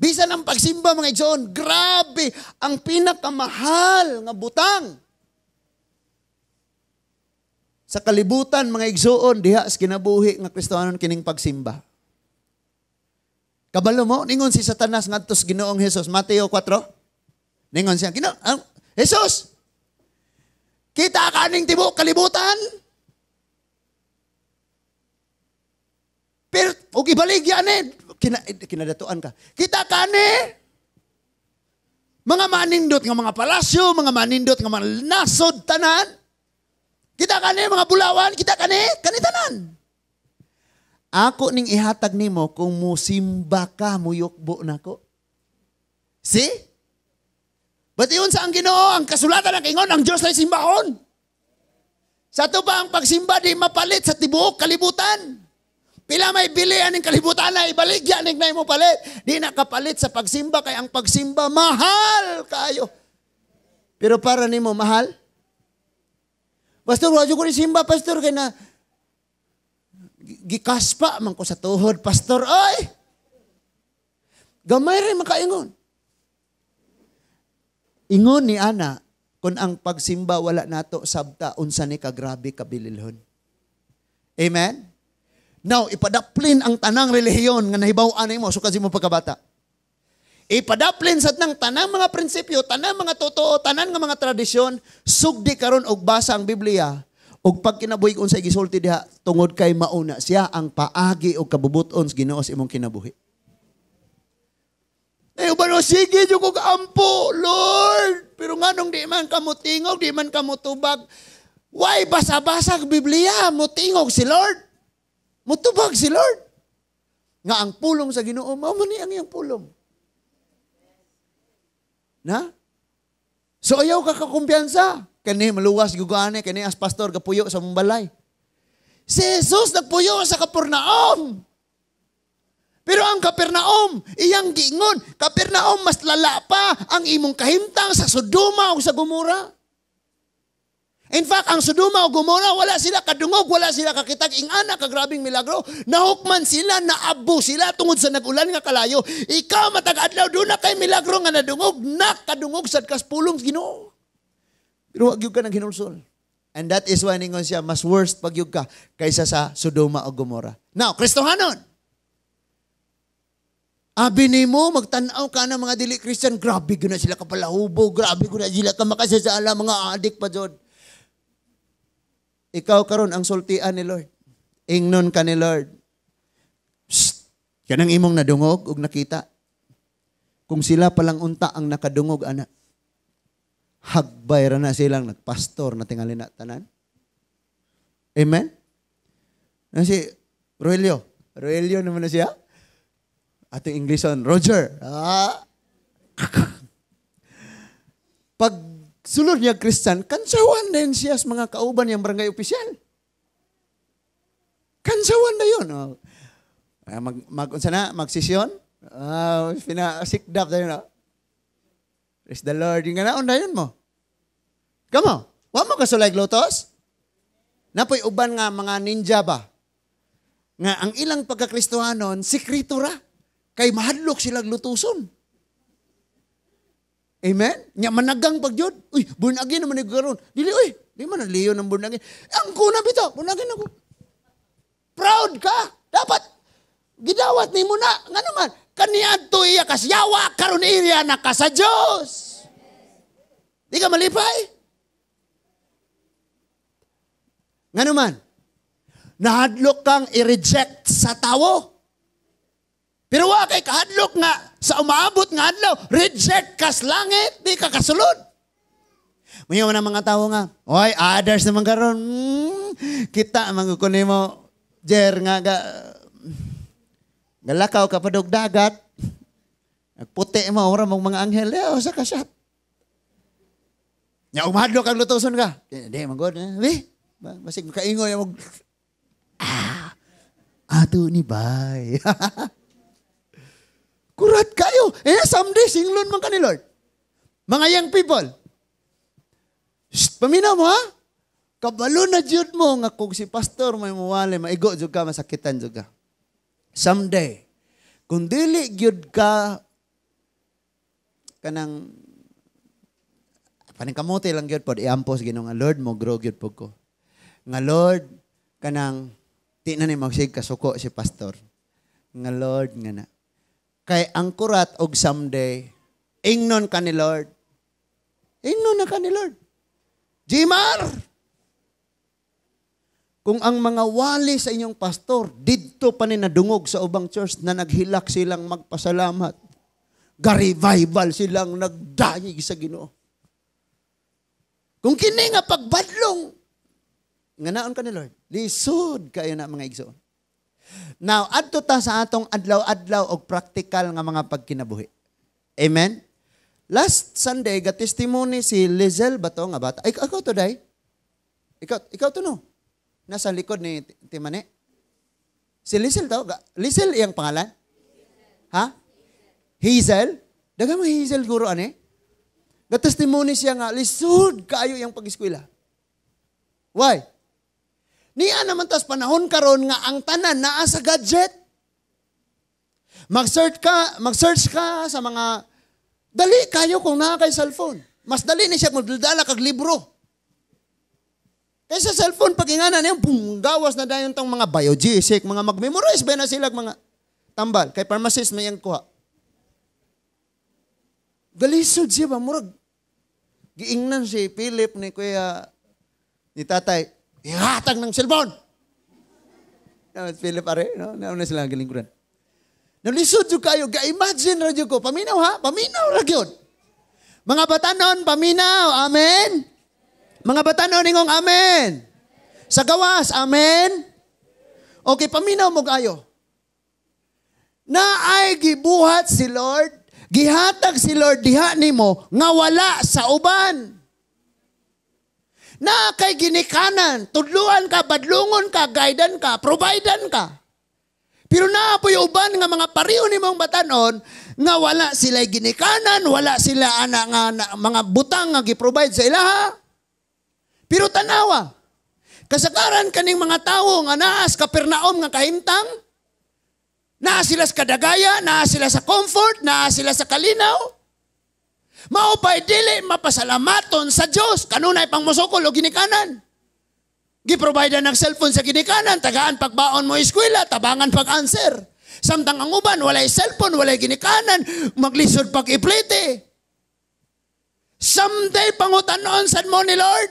Bisan ang pagsimba mga igsoon, grabe ang pinakamahal nga butang. Sa kalibutan mga igsoon diha sa kinabuhi nga Kristohanon kining pagsimba. Kabalo mo ningon si Satanas ngadto Ginoong Hesus Mateo 4. Ningon siya, "Gino, ah, Hesus, kita aning tibok kalibutan?" Pero, okay, baligyan eh kina, eh, kinadatuan ka. Kita kani! Mga manindot nga mga palasyo, mga manindot nga mga nasod, tanan. Kita kani, mga bulawan, kita kani, kani tanan. Ako ning ihatag nimo kung musimba ka, muyokbo na ko. See? Ba't yun sa ang ginoo, ang kasulatan ng ingon, ang Diyos na simbahon. Sa ito ba ang pagsimba di mapalit sa tibuok, kalibutan? Pila may bili aning kalibutan na ibaligya ning nay mo palit. Di na kapalit sa pagsimba kay ang pagsimba mahal kayo. Pero para nimo mahal? Pastor, wa ko ni simba pastor kay na gikaspa man ko sa tuhod pastor ay. Gamay rin makaingon. Ingon ni ana kung ang pagsimba wala nato sabta unsa ni ka grabe kabililhon. Amen. Now, ipadaplin ang tanang relihiyon nga nahibawaan nimo sukad so, mo pagkabata. Ipadaplin sa tanang tanang mga prinsipyo, tanang mga totoo, tanang nga mga tradisyon, sugdi karon og basa ang Biblia og pag kinabuhi sa gisulti diha tungod kay mauna siya ang paagi og kabubuton sa Ginoo sa imong kinabuhi. Eh, ubano, sige, Diyo ampo, Lord. Pero nga nung di man kamo tingog, di man kamo tubag, why basa-basa ang Biblia, mo tingog si Lord? Mutubag si Lord. Nga ang pulong sa ginoo, mamani ang iyang pulong. Na? So ayaw ka kakumpiyansa. Kani maluwas gugane, eh. kani as pastor kapuyo sa mumbalay. Si Jesus nagpuyo sa Kapernaum. Pero ang Kapernaum, iyang gingon, Kapernaum mas lala pa ang imong kahimtang sa Sodoma o sa Gomora. In fact, ang Sodoma o Gomora, wala sila kadungog, wala sila kakitag ingana, kagrabing milagro. Nahukman sila, naabo sila tungod sa nagulan nga kalayo. Ikaw matag-adlaw, doon na kay milagro nga nadungog, nakadungog sa kaspulong ginoo. Pero wag ka ng hinulsol. And that is why ningon siya, mas worst pag ka kaysa sa Sodoma o Gomora. Now, Kristohanon. Abi ni mo, magtanaw ka ng mga dili Christian, grabe ko na sila kapalahubog, grabe ko na sila ka makasasala, mga adik pa dyan. Ikaw karon ang sultian ni Lord. Ingnon ka ni Lord. Psst, kanang imong nadungog ug nakita. Kung sila palang unta ang nakadungog, anak. Hagbay ra na silang nagpastor na tingali na tanan. Amen? Kasi, ano Roelio. Roelio naman na siya. Ating Englishon, Roger. Ah. Pag sulod niya Kristan, kansawan din siya sa mga kauban niyang barangay opisyal. Kansawan na yun. Oh. Ah, mag, mag, unsa na, magsisyon? Uh, ah, pinasikdap na yun. Oh. Praise the Lord. Yung ganaon na yun mo. Come on. wa mo ka sulag lotos? Napoy uban nga mga ninja ba? Nga ang ilang pagkakristohanon, sikrito ra. Kay mahadlok silang lutuson. Amen? Nya managang pagyod. Uy, born again naman nagkaroon. Dili, uy, di man liyo ng born again. Ang kuna bitaw, born again ako. Proud ka. Dapat gidawat ni mo na. Nga naman, kaniadto iya kasyawa karon iya na ka sa Dios. Di ka malipay? Nga naman, nahadlok kang i-reject sa tao. Pero wa kay kahadlok nga sa umaabot nga adlaw, reject kas langit, di ka kasulod. Mayo na mga tao nga, oy, others naman karon. Mm, kita mangkukunin mo, Jer, nga ga, galakaw ka padog dagat. Nagputi mo, ora mong mga anghel, eh, o sa kasyat. Nya umahadlo kang lutoson ka. Hindi, manggod. Eh, basig makaingoy. Mag... Ah, ato ni bay. Kurat kayo. Eh, someday, singlon man ka ni Lord. Mga young people. Shh, paminaw mo ha? Kabalo na jud mo nga kung si pastor may muwali, maigo jud ka, masakitan jud ka. Someday, kung dili jud ka kanang paning kamote lang gyud pod iampos ginoo nga ah, Lord mo grow gyud pod ko. Nga Lord kanang di na ni magsig kasuko si pastor. Nga Lord nga na Kay angkurat og someday, ingnon ka ni Lord. Ingnon na ka ni Lord. Jimar! Kung ang mga wali sa inyong pastor, didto pa ni nadungog sa ubang church na naghilak silang magpasalamat. Ga-revival silang nagdayig sa ginoo. Kung kini nga pagbadlong, nganaon naon ka ni Lord, lisod kayo na mga igsoon. Now, adto ta sa atong adlaw-adlaw og praktikal nga mga pagkinabuhi. Amen? Last Sunday, ga-testimony si Lizel Bato nga bata. Ay, ako to, day. Ikaw, ikaw to, no? Nasa likod ni Timane. Si Lizel to. Lizel iyang pangalan? Ha? Hazel? Daga mo Hazel guro, ani. Ga-testimony siya nga, lisod kaayo iyang pag-eskwela. Why? Niya naman tas panahon karon nga ang tanan naa sa gadget. Mag-search ka, mag-search ka sa mga dali kayo kung naa kay cellphone. Mas dali ni siya magdala kag libro. Kaysa cellphone pag ingana niya, boom, gawas na dayon tong mga biogesic, mga mag-memorize ba na sila mga tambal kay pharmacist may ang kuha. Galisod siya ba murag giingnan si Philip ni kuya ni tatay Ihatag ng cellphone. Tapos Philip are, no? Nauna sila galing ko rin. Nalisod yung kayo, ga-imagine radyo ko. Paminaw ha? Paminaw radyo. Mga batanon, paminaw. Amen? Mga batanon, ingong amen. Sa gawas, amen? Okay, paminaw mo kayo. Na ay gibuhat si Lord, gihatag si Lord diha nimo nga wala sa uban na kay ginikanan, tudluan ka, badlungon ka, guidan ka, providean ka. Pero na naapoy uban nga mga pariyo ni mong batanon, nga wala sila ginikanan, wala sila ana, nga, na, mga butang nga giprovide sa ilaha. Pero tanawa, kasagaran kaning mga tao nga naas kapernaom nga kahimtang, naa sila sa kadagaya, naa sila sa comfort, naa sila sa kalinaw, Mao pa'y dili mapasalamaton sa Dios kanunay pang musukol o ginikanan. Giprovide ng cellphone sa ginikanan, tagaan pagbaon mo eskwela, tabangan pag-answer. Samtang ang uban, walay cellphone, walay ginikanan, maglisod pag iplite. Someday pangutanon sad mo ni Lord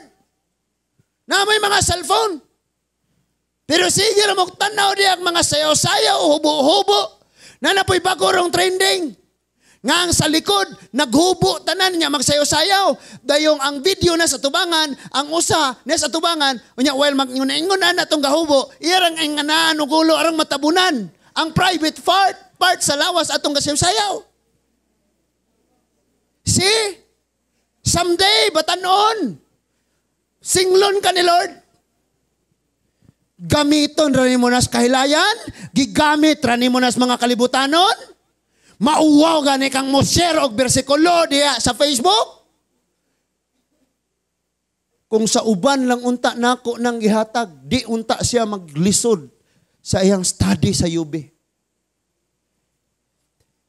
na may mga cellphone. Pero sige ra mo tanaw di ang mga sayo-sayo, hubo-hubo na napoy bagorong trending. Nga ang sa likod, naghubo tanan niya magsayaw-sayaw. Dayong ang video na sa tubangan, ang usa na sa tubangan, unya while magingon-ingon na atong gahubo, iyarang ang anaan gulo arang matabunan. Ang private part, part sa lawas atong kasayaw-sayaw. See? Someday, batanon. Singlon ka ni Lord gamiton rani mo nas kahilayan, gigamit rani mo nas mga kalibutanon, mauwaw gani kang mo share og bersikulo diya sa Facebook. Kung sa uban lang unta nako nang gihatag, di unta siya maglisod sa iyang study sa UB.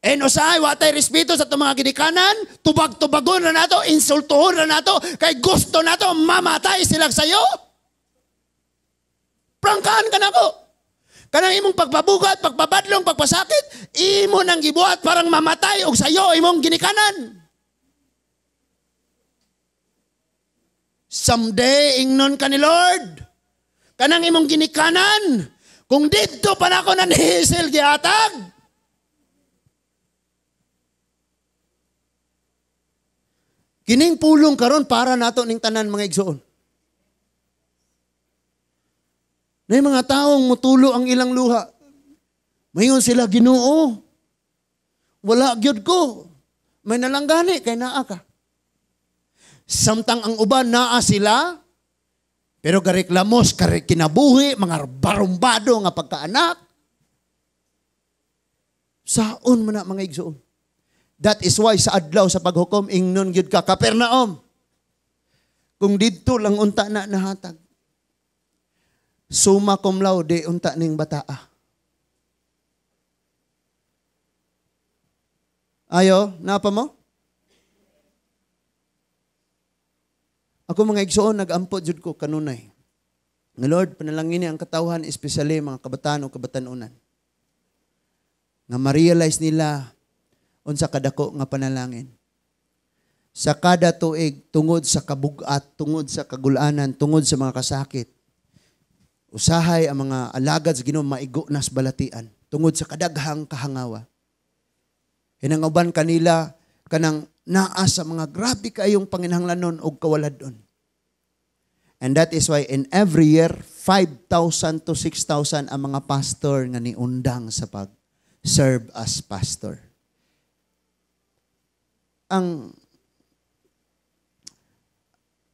And usahay, watay respeto sa itong mga ginikanan, tubag-tubagon na nato, insultuhon na nato, kay gusto nato, mamatay sila sa'yo. Prangkaan ka na ko. Kanang imong pagpabugat, pagpabadlong, pagpasakit, imo nang gibuhat parang mamatay og sayo imong ginikanan. Someday ingnon ka ni Lord. Kanang imong ginikanan, kung dito pa nako nan hisil giatag. Kining pulong karon para nato ning tanan mga igsoon. May mga taong mutulo ang ilang luha. Mayon sila ginuo. Wala gyud ko. May nalanggani kay naa ka. Samtang ang uban naa sila, pero gareklamos, kare kinabuhi, mga barumbado nga pagkaanak. Saon man na mga igsoon? That is why sa adlaw sa paghukom ingnon gyud ka Kapernaum. Kung didto lang unta na nahatag suma cum laude unta ning bataa. Ayo, napa mo? Ako mga igsoon, nag-ampo jud ko kanunay. Nga Lord, panalangin ang katawhan, especially mga kabataan o kabatanunan. Nga ma-realize nila unsa kadako nga panalangin. Sa kada tuig, tungod sa kabugat, tungod sa kagulanan, tungod sa mga kasakit, Usahay ang mga alagad sa Ginoo maigo nas balatian tungod sa kadaghang kahangawa. Hinangoban kanila kanang naa sa mga grabe kayong panginhanglanon og kawaladon. And that is why in every year 5,000 to 6,000 ang mga pastor nga niundang sa pag serve as pastor. Ang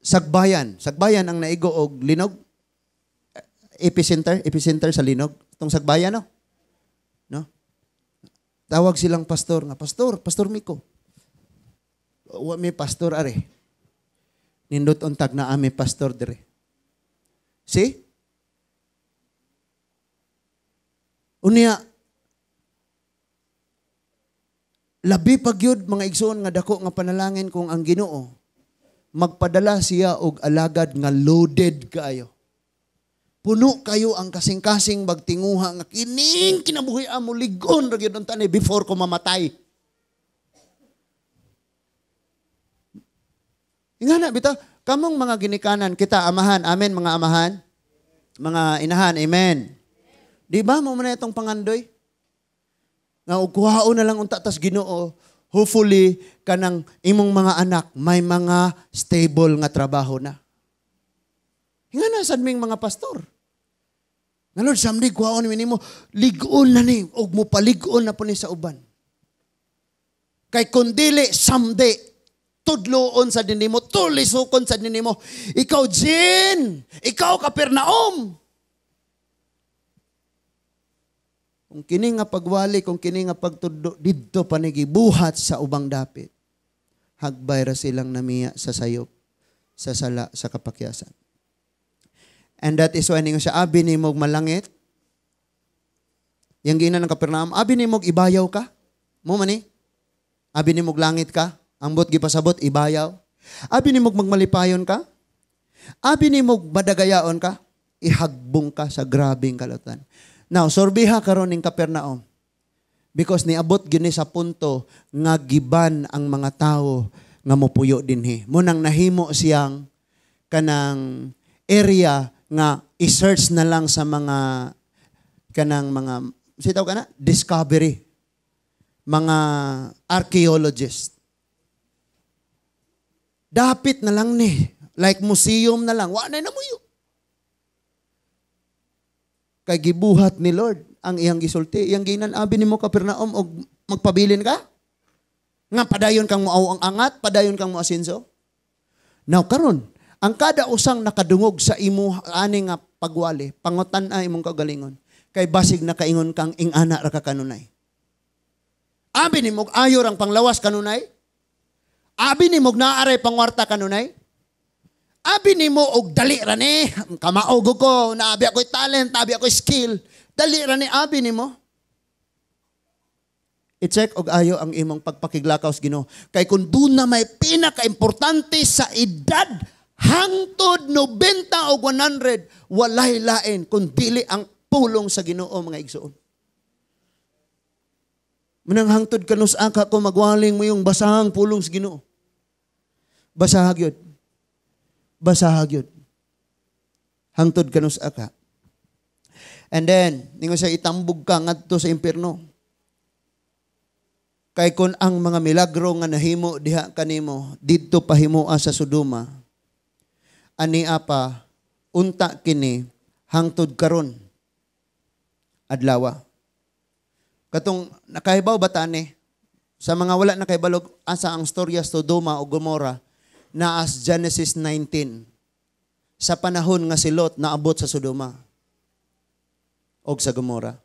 sagbayan, sagbayan ang naigo og linog epicenter, epicenter sa linog, itong sagbayan, no? No? Tawag silang pastor nga, pastor, pastor Miko. Wa mi pastor are. Nindot untag na ami pastor dire. See? Unya, labi pagyud mga igsoon nga dako nga panalangin kung ang Ginoo magpadala siya og alagad nga loaded kaayo puno kayo ang kasing-kasing magtinguha nga kining kinabuhi amo ligon ra gyud tani before ko mamatay. Ingana bitaw kamong mga ginikanan kita amahan amen mga amahan mga inahan amen. Di ba mo man itong pangandoy? Nga ugkuhaon na lang unta tas Ginoo hopefully kanang imong mga anak may mga stable nga trabaho na. Nga na, sad ming mga pastor. Nga Lord, samdi kuhaon ni mo, ligon na ni, og mo paligon na po ni sa uban. Kay kundili, someday, tudloon sa dinimo, tulisukon sa dinimo. Ikaw, Jin! Ikaw, Kapernaum! Kung kini nga pagwali, kung kini nga pagtudlo, didto panigibuhat sa ubang dapit. Hagbay ra silang namiya sa sayop, sa sala, sa kapakyasan. And that is when nga siya, abi ni mog malangit. Yang giinan ng Kapernaum, abi ni mog ibayaw ka. Mo mani? Abi ni mog langit ka. Ambot gipasabot ibayaw. Abi ni mog magmalipayon ka. Abi ni mog badagayaon ka. Ihagbong ka sa grabing kalatan. Now, sorbiha karon ning Kapernaum. Because niabot gyud ni sa punto nga giban ang mga tao nga mopuyo dinhi. Munang nahimo siyang kanang area nga i-search na lang sa mga kanang mga sitaw ka na discovery mga archaeologist dapat na lang ni like museum na lang wa na mo yo kay gibuhat ni Lord ang iyang gisulti iyang ginan-abi nimo Kapernaum og magpabilin ka nga padayon kang mo ang angat padayon kang moasinso now karon ang kada usang nakadungog sa imo ani nga pagwali, pangutan ay imong kagalingon. Kay basig nakaingon kang ing ana ra ka kanunay. Abi ni mog ayo ang panglawas kanunay. Abi ni mog naaray pangwarta kanunay. Abi ni mo og dali ra ni, kamaog ko, naabi ako'y talent, abi ako'y skill. Dali ra ni abi ni mo i-check og ayo ang imong pagpakiglakaw sa Ginoo. Kay kun doon na may pinakaimportante sa edad hangtod 90 o 100 walay lain kundi ang pulong sa Ginoo mga igsoon. Manang hangtod ka nos aka ko magwaling mo yung basahang pulong sa Ginoo. Basahag yun. Basahag yun. Hangtod ka nos aka. And then, ningo sa itambog ka ngadto sa impierno. Kay kun ang mga milagro nga nahimo diha kanimo, didto pahimoa sa Sodoma, ani apa unta kini hangtod karon adlawa. Katong nakahibaw ba tani sa mga wala nakahibalog asa ang storya sa Sodoma o Gomora na as Genesis 19 sa panahon nga si Lot naabot sa Sodoma o sa Gomora.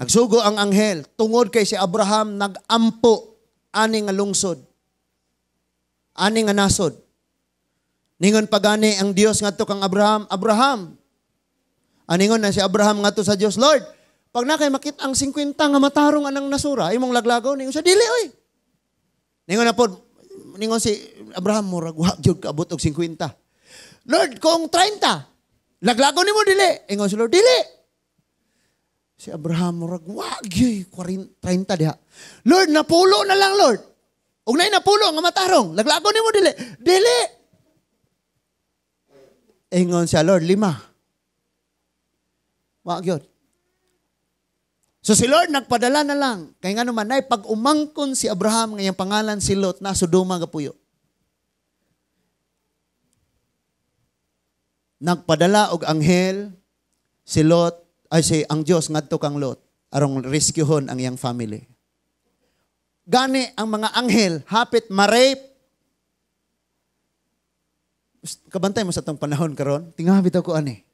Nagsugo ang anghel tungod kay si Abraham nagampo ani nga lungsod ani nga nasod Ningon pagani ang Dios ngadto kang Abraham, Abraham. Aningon na si Abraham ngadto sa Dios, Lord, pag na kay makita ang 50 nga matarong anang nasura, imong laglagaw ningon siya dili oy. Ningon na pod ningon si Abraham murag wa jud kaabot og 50. Lord, kung 30, laglagaw nimo dili. Ingon si Lord, dili. Si Abraham murag wa gyoy 40 30 diha. Lord, napulo na lang Lord. Og nay napulo nga matarong, laglagaw nimo dili. Dili. Ingon siya, Lord, lima. Wa gyud. So si Lord nagpadala na lang. Kay nga naman, ay pag umangkon si Abraham ngayong pangalan si Lot na Sodoma kapuyo. Nagpadala og anghel si Lot ay si ang Dios ngadto kang Lot arong rescuehon ang iyang family. Gani ang mga anghel hapit ma-rape kabantay mo sa tong panahon karon tingahan bitaw ko ani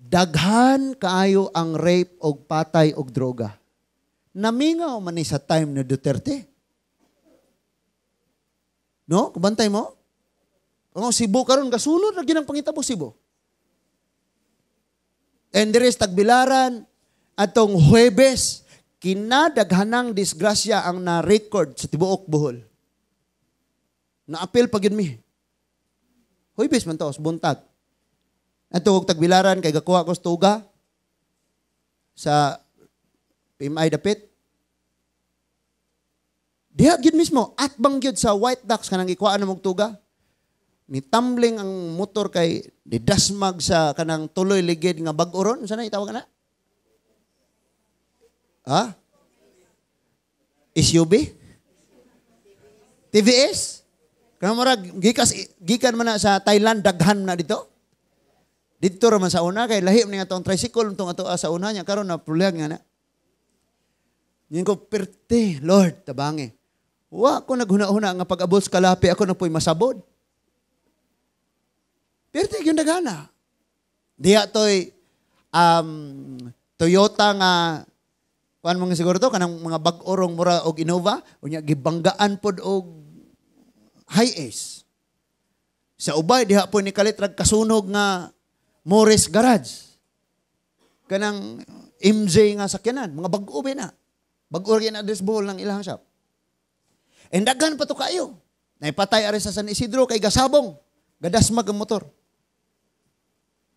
daghan kaayo ang rape og patay og droga namingaw man ni sa time ni Duterte no kabantay mo ang Cebu karon gasulod ra ginang pangitabo Cebu and there is tagbilaran atong Huwebes kinadaghanang disgrasya ang na-record sa tibuok Bohol. Naapil pa gyud mi. Huibis man taos, buntag. At kog tagbilaran, kay gakuha ko tuga sa PMI dapit. Diha gyud mismo, at bang gyud sa white ducks kanang ikuhaan na tuga. Ni tumbling ang motor kay ni dasmag sa kanang tuloy ligid nga bag-oron, sana itawag na? Ha? SUV? TVS? Kaya mura, gikas, gikan man na sa Thailand, daghan na dito. Dito raman sa una, kay lahi man nga itong tricycle, itong ato ah, sa una niya, karon na problema nga na. Yun ko, perte, Lord, tabangi. Wa ko naghuna-huna nga pag-abot kalapi, ako na po'y masabod. Perte, yung dagana. Diya to'y um, Toyota nga kuan mga siguro to kanang mga bag-orong mura og Innova unya gibanggaan pod og high ace. Sa ubay, diha po ni Kalitrag kasunog nga Morris Garage. Kanang MJ nga sakyanan, mga bag-o na. Bag-o na address ball ng ilang shop. And eh, dagan pa to kayo. Naipatay ari sa San Isidro kay Gasabong. Gadasmag ang motor.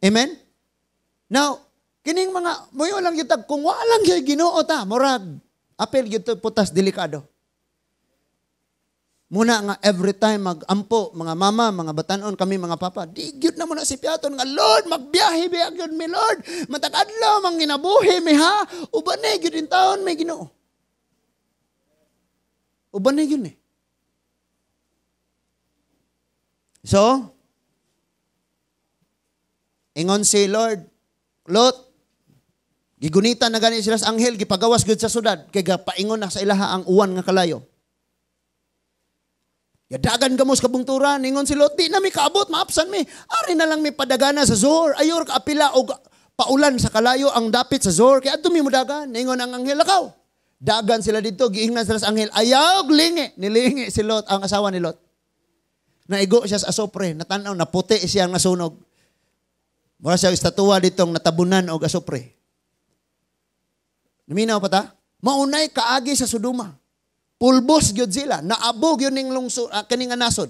Amen? Now, kining mga, moyo lang yutag, kung walang yung ginoo ta, murag, apel yun putas delikado. Muna nga every time magampo, mga mama, mga batanon, kami mga papa, di gyud na muna si Piaton nga, Lord, magbiyahe biya gyud mi Lord, matakadlaw mang ginabuhi mi ha, uban na gyud in taon may Ginoo. Uban na gyud ni. So, ingon si Lord, Lot, gigunita na gani sila sa anghel, gipagawas gud sa sudad, kay paingon na sa ilaha ang uwan nga kalayo. Yadagan gamos mo sa kabungturan, ingon si Lot, di na mi kaabot, maapsan mi. Ari na lang mi padagana sa Zohor, ayor ka apila o paulan sa kalayo ang dapit sa Zohor, kaya adto mi mudagan, ingon ang anghel akaw. Dagan sila dito, giingnan sila sa anghel, ayaw, lingi, nilingi si Lot, ang asawa ni Lot. Naigo siya sa asopre, natanaw, naputi siya ang nasunog. Mura siya estatuwa ditong natabunan o asopre. Naminaw pa ta? Maunay kaagi sa suduma. Pulbos gyud sila, naabog yun ning lungsod uh, kining anasod.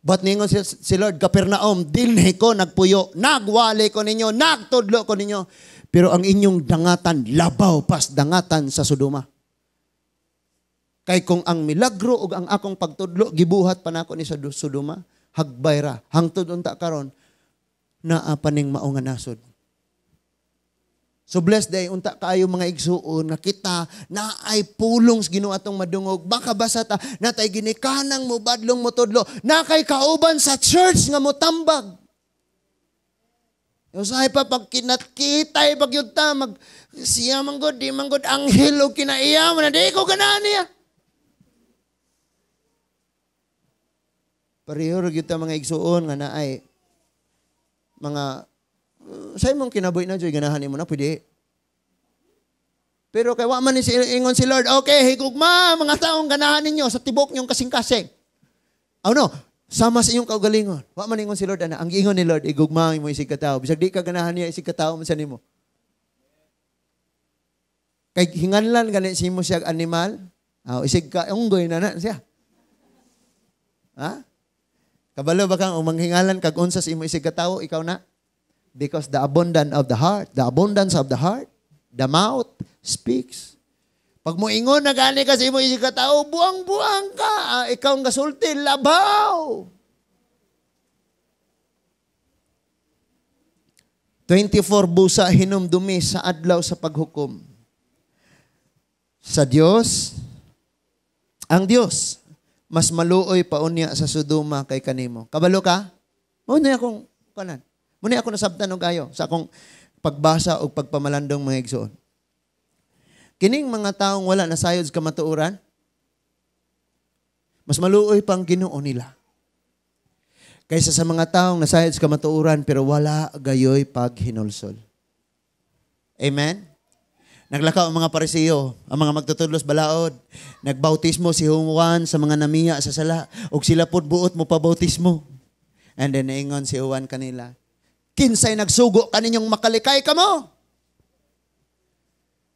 But ningon si, si Lord Kapernaum, dinhi ko nagpuyo, nagwali ko ninyo, nagtudlo ko ninyo. Pero ang inyong dangatan, labaw pas dangatan sa Sodoma. Kay kung ang milagro o ang akong pagtudlo, gibuhat pa nako ni sa Sodoma, hagbay ra, hangtod unta karon, naa paning mao nga nasod. So blessed day, unta kayo mga igsuon nga kita na ay pulong Ginoo atong madungog. Baka basa ta tay ginikanang mo badlong mo tudlo na kay kauban sa church nga mo tambag. Usahay pa pag kinatkitay pag yun ta mag siya manggod di manggod anghel o kinaiya mo na di ko ganaan niya. Pareho gyud mga igsuon nga naay mga sa mong kinaboy na joy ganahan mo na pwede. Pero kay wa man ni si ingon si Lord, okay, higugma mga taong ganahan ninyo sa tibok ninyong kasing-kasing. Ano? Oh, sama sa iyong kaugalingon. Wa man ingon si Lord ana, ang ingon ni Lord igugma mo isig katao. Bisag di ka ganahan niya isig katao man sa nimo. Kay hinganlan gani simo siya animal, oh, isig ka unggoy na na siya. Ha? Kabalo ba kang umanghingalan kag unsa sa imo isig katao ikaw na? Because the abundance of the heart, the abundance of the heart, the mouth speaks. Pag mo ingon na gani kasi mo isig katao, buang-buang ka. Ah, ikaw ang kasulti, labaw. 24 busa hinumdumi sa adlaw sa paghukom. Sa Dios, ang Dios, mas maluoy pa unya sa suduma kay kanimo. Kabalo ka? Muna akong kanan. Muna ako nasabtan og kayo sa akong pagbasa o pagpamalandong mga igsoon. Kining mga taong wala na sayod sa kamatuoran, mas maluoy pang ginoo nila. Kaysa sa mga taong nasayod sa kamatuoran pero wala gayoy paghinulsol. Amen? Naglakaw ang mga parisiyo, ang mga magtutulos balaod. Nagbautismo si Juan sa mga namiya sa sala. O sila po buot mo pa bautismo. And then naingon si Juan kanila. Kinsay nagsugo kaninyong makalikay kamo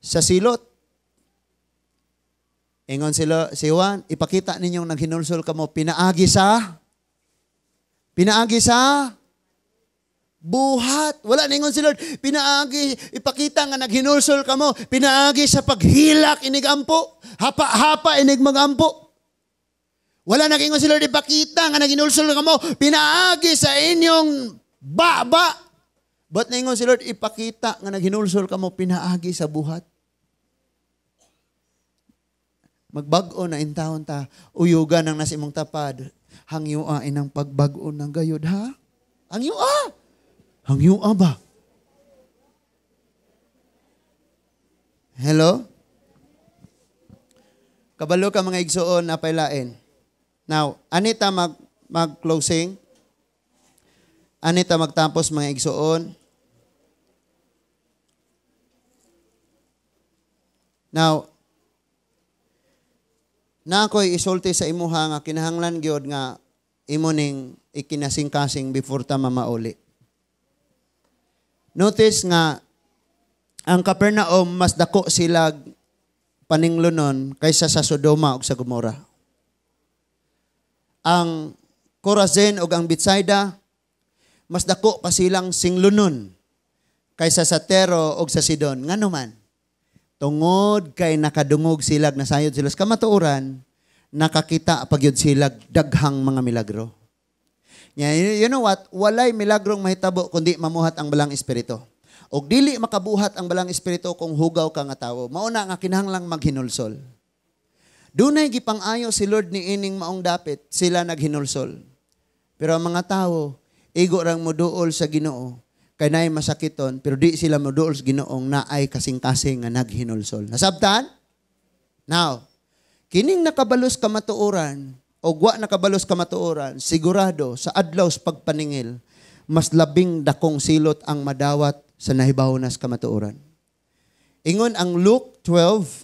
Sa silot. Ingon sila, si Juan, ipakita ninyong naghinulsol ka mo, pinaagi sa, pinaagi sa, buhat. Wala ningon si Lord. Pinaagi, ipakita nga naghinulsol ka mo. Pinaagi sa paghilak inigampo. Hapa-hapa inigmagampo. Wala nagingon si Lord, ipakita nga naghinulsol ka mo. Pinaagi sa inyong ba, ba! Ba't ningon si Lord, ipakita nga naghinulsol ka mo pinaagi sa buhat? Magbago na in taon ta, uyuga ng nasa imong tapad, hangyua inang pagbago ng gayod, ha? Hangyua! Hangyua ba? Hello? Kabalo ka mga igsuon na pailain. Now, anita mag, mag-closing. Anita magtapos mga igsoon. Now, na ako'y isulti sa imuha nga kinahanglan gyud nga imo ning ikinasingkasing before ta mamauli. Notice nga ang Capernaum mas dako sila paninglunon kaysa sa Sodoma ug sa Gomora. Ang Corazin ug ang Bethsaida mas dako pa silang singlunon kaysa sa Tero o sa Sidon. Nga naman, tungod kay nakadungog silag nasayod sila sa kamatuoran, nakakita pagyod silag daghang mga milagro. Yeah, you know what? Walay milagrong mahitabo kundi mamuhat ang balang espiritu. O dili makabuhat ang balang espiritu kung hugaw ka nga tawo. Mauna nga kinahanglang maghinulsol. Dunay gipang-ayo si Lord ni ining maong dapit, sila naghinulsol. Pero ang mga tao, Igo rang moduol sa ginoo. Kay naay masakiton, pero di sila moduol sa ginoong naay kasing-kasing nga naghinulsol. Nasabtan? Now, kining nakabalos ka matuoran, o wa nakabalos ka matuoran, sigurado sa adlaw sa pagpaningil, mas labing dakong silot ang madawat sa nahibaw nas kamatuoran. Ingon ang Luke 12,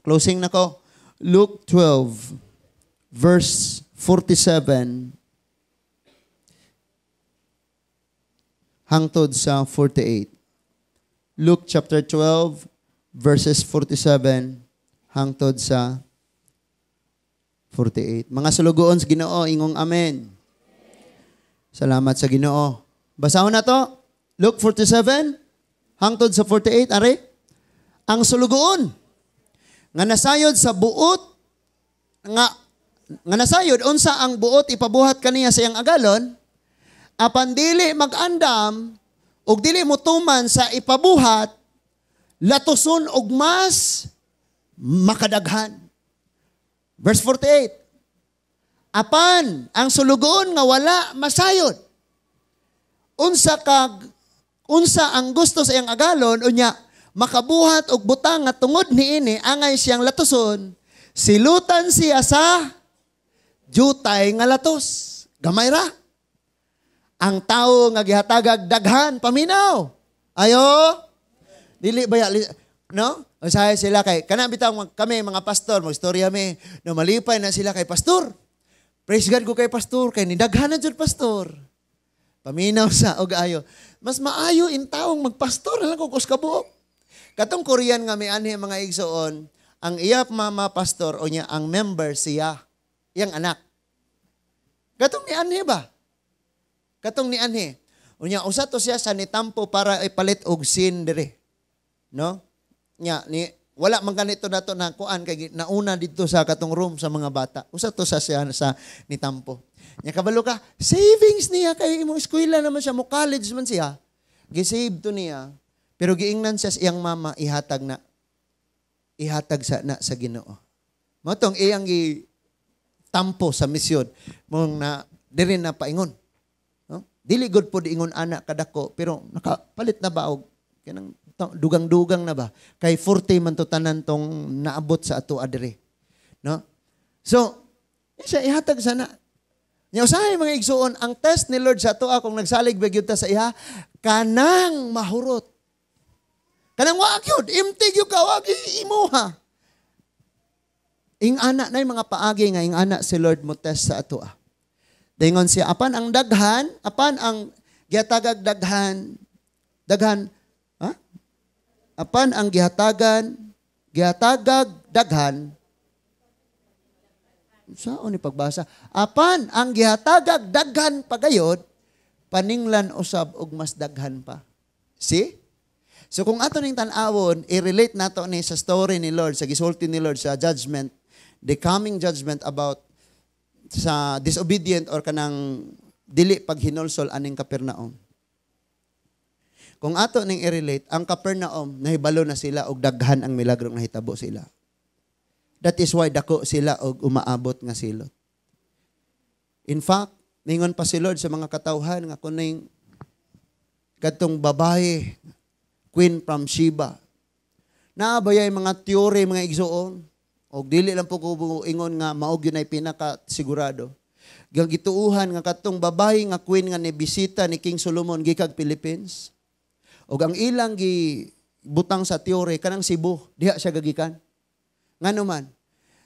closing na ko, Luke 12, verse 47 hangtod sa 48. Luke chapter 12 verses 47 hangtod sa 48. Mga sulugoon sa Ginoo, ingong amen. Salamat sa Ginoo. Basahon na to. Luke 47 hangtod sa 48, are. Ang sulugoon nga nasayod sa buot nga nga nasayod unsa ang buot ipabuhat kaniya sa iyang agalon apan dili magandam ug dili mutuman sa ipabuhat latuson og mas makadaghan. Verse 48. Apan ang sulugon nga wala masayod. Unsa kag unsa ang gusto sa iyang agalon unya makabuhat og butang nga tungod niini angay siyang latuson silutan siya sa jutay nga latos. Gamay ra ang tao nga gihatagag daghan paminaw. Ayo. Dili baya ya no? Usahay sila kay kana bitaw kami mga pastor mo istorya mi no malipay na sila kay pastor. Praise God ko kay pastor kay ni daghan jud pastor. Paminaw sa og ayo. Mas maayo in taong magpastor lang ko kus kabuok. Katong Korean nga may anhi mga igsoon, ang iya mama pastor o niya ang member siya, iyang anak. Katong ni anhi ba? Katong ni Anhe, unya usa to siya sa nitampo para ipalit og sin No? Nya ni wala man ganito nato na kuan kay nauna dito sa katong room sa mga bata. Usa to sa siya sa nitampo. Nya kabalo ka, savings niya kay imong eskwela naman siya, mo college man siya. Gisave to niya. Pero giingnan siya sa iyang mama ihatag na ihatag sa na sa Ginoo. Motong iyang gi tampo sa misyon mong na diri na paingon. Dili gud pod ingon ana kadako pero nakapalit na ba og kanang dugang-dugang na ba kay 40 man to tanan tong naabot sa ato adre. No? So, isa ihatag sana. Nya usahay mga igsuon ang test ni Lord sa ato akong ah, nagsalig ba gyud ta sa iha kanang mahurot. Kanang wa gyud imtig gyud ka wa imuha. Ing anak na yung mga paagi nga ing anak si Lord mo test sa ato ah. Dayon siya, apan ang daghan, apan ang gihatagag daghan, daghan, ha? Apan ang gihatagan, gihatagag daghan, sao ni pagbasa, apan ang gihatagag daghan pagayod, paninglan usab og mas daghan pa. See? So kung ato ning tan-awon, i-relate nato ni sa story ni Lord, sa gisulti ni Lord sa judgment, the coming judgment about sa disobedient or kanang dili pag hinolsol aning Kapernaum. Kung ato ning i-relate, ang Kapernaum, nahibalo na sila og daghan ang milagro nga hitabo sila. That is why dako sila og umaabot nga silot. In fact, ningon pa si Lord sa mga katawhan nga kuning kadtong babae, queen from Sheba. Naabayay mga teori, mga igsuon, Og dili lang po ko ingon nga maog yun ay pinaka sigurado. Gang nga katong babae nga queen nga nibisita ni King Solomon gikag Philippines. Og ang ilang gi butang sa teore kanang Cebu diha siya gagikan. Ngano man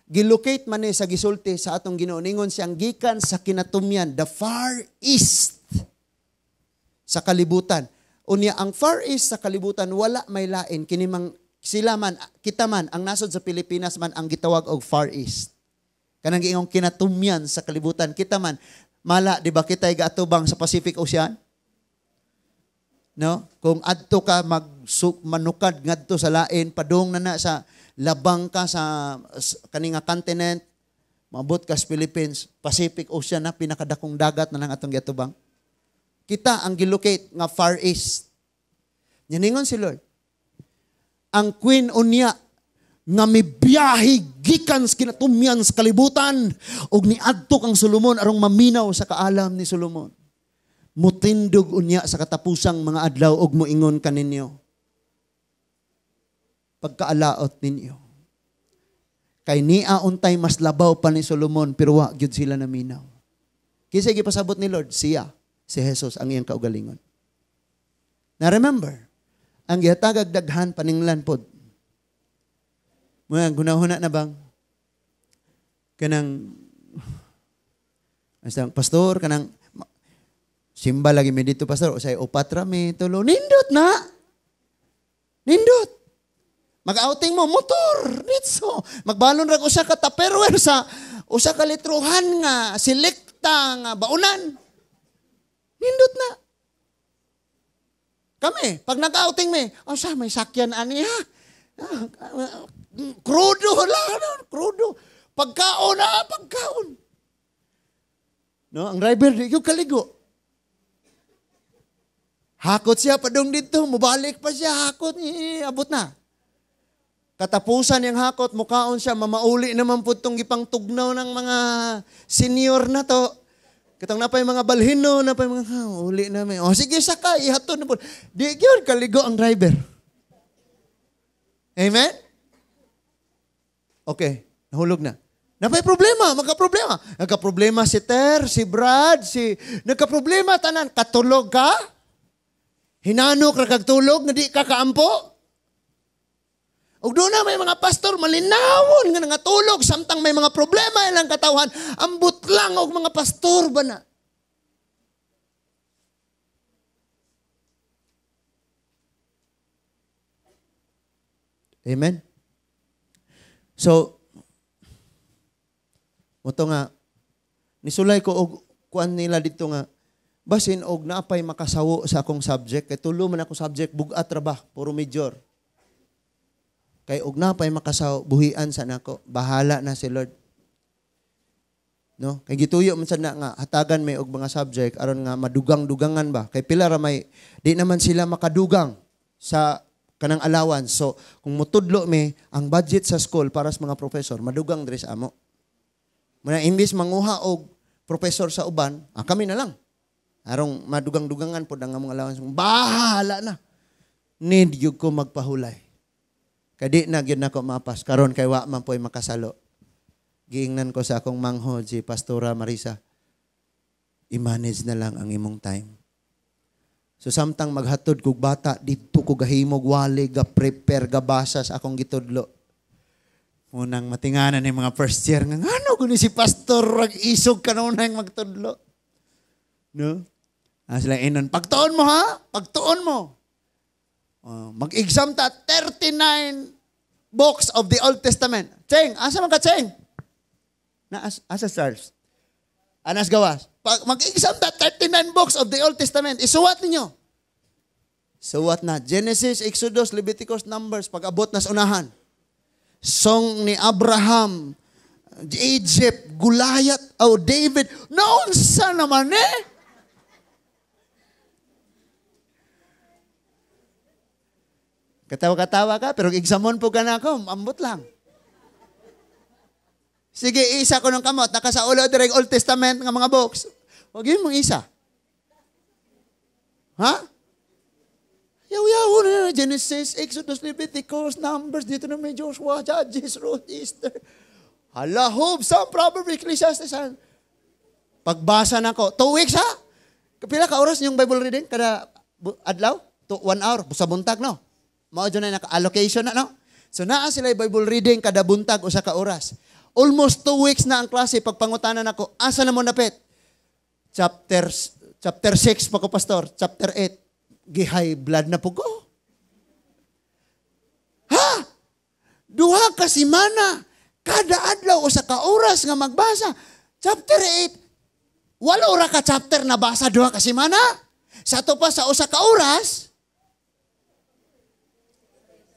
gilocate man ni sa gisulti sa atong Ginoo ningon siyang gikan sa kinatumyan the far east sa kalibutan. Unya ang far east sa kalibutan wala may lain kinimang sila man, kita man, ang nasod sa Pilipinas man ang gitawag og Far East. Kanang giingong kinatumyan sa kalibutan. Kita man, mala, di ba kita'y gatubang sa Pacific Ocean? No? Kung adto ka mag manukad ngadto sa lain, padung na na sa labang ka sa, sa kaninga continent, mabot ka sa Philippines, Pacific Ocean na pinakadakong dagat na lang atong giatubang. Kita ang gilocate nga Far East. Yaningon si Lord ang queen unya nga mibiyahi gikan sa kinatumyan sa kalibutan og niadto kang Solomon arong maminaw sa kaalam ni Solomon. Mutindog unya sa katapusang mga adlaw og moingon kaninyo. Pagkaalaot ninyo. Kay niya untay mas labaw pa ni Solomon pero wa gyud sila naminaw. Kinsa gipasabot ni Lord siya si Jesus ang iyang kaugalingon. Na remember, ang gihatagag daghan paninglan pod. Mga gunahuna na bang kanang Asang pastor kanang simba lagi mi dito pastor usay upat ra mi tulo nindot na. Nindot. Mag-outing mo motor nitso. Magbalon ra usa ka tupperware sa usa ka litruhan nga selekta nga baunan. Nindot na. Kami, pag nag-outing me, oh sa may sakyan ani ha. Krudo la, ano? krudo. Pagkaon na, ah, pagkaon. No, ang driver di ko kaligo. Hakot siya padong dito, mabalik pa siya, hakot, eh, abot na. Katapusan yung hakot, mukaon siya, mamauli naman po itong ipang tugnaw ng mga senior na to. Katong napay mga balhino, no, napay mga ha, uli na may. O oh, sige sakay, ihatod na po. Di gyud kaligo ang driver. Amen? Okay, nahulog na. Napay problema, magka-problema. Nagka-problema si Ter, si Brad, si... Nagka-problema, tanan, katulog ka? Hinanok ra kag tulog, di ka kaampo? Og doon na may mga pastor, malinawon nga nangatulog, samtang may mga problema ilang katawan, ambot lang og mga pastor ba na. Amen? So, muto nga, nisulay ko og kuan nila dito nga, basin og naapay makasawo sa akong subject, kay tulo man ako subject, bugat ra ba, puro major. Kay og napay makasaw buhian sa nako, bahala na si Lord. No? Kay gituyo man sad na nga hatagan may og mga subject aron nga madugang-dugangan ba. Kay pila ra may di naman sila makadugang sa kanang allowance. So, kung mutudlo me ang budget sa school para sa mga professor, madugang dress amo. Muna imbis manguha og professor sa uban, ah, kami na lang. Arong madugang-dugangan pod ang among allowance. Bahala na. Need you ko magpahulay. Kadi na gyud nako mapas karon kay wa man po'y makasalo. Giingnan ko sa akong mangho si Pastora Marisa. I-manage na lang ang imong time. So samtang maghatod kog bata didto ko gahimog wali ga prepare ga basa sa akong gitudlo. Unang matinganan ni mga first year nga ngano guni si pastor rag isog kanunay magtudlo. No? Ah, sila inon, pagtuon mo ha? Pagtuon mo. Uh, mag-exam ta 39 books of the Old Testament. Cheng, asa man ka Cheng? Na as, asa stars. Anas ah, gawas. Pag mag-exam na 39 books of the Old Testament, isuwat ninyo. Suwat na. Genesis, Exodus, Leviticus, Numbers, pag-abot na sa unahan. Song ni Abraham, Egypt, Goliath, oh David, naunsa naman eh. Katawa-katawa ka, pero igsamon po ka na ako, ambot lang. Sige, isa ko ng kamot, naka sa ulo direct Old Testament ng mga books. Huwag yun mong isa. Ha? Yaw-yaw na Genesis, Exodus, Leviticus, Numbers, Deuteronomy, Joshua, Judges, Ruth, Easter. Hala, Hope, Psalm, Proverbs, Ecclesiastes. Pagbasa na ko. Two weeks ha? Kapila ka oras yung Bible reading kada adlaw? Two, one hour. Sa buntag no? Mao na naka-allocation na, no? So naa sila Bible reading kada buntag o sa ka oras. Almost two weeks na ang klase pagpangutanan ako. Asa na mo napit? Chapter chapter 6 pa ko pastor, chapter 8. Gihay blood na po ko. Ha? Duha ka semana kada adlaw o sa ka oras nga magbasa. Chapter 8. walo ra ka chapter na basa duha ka semana. Sa to pa sa usa ka oras,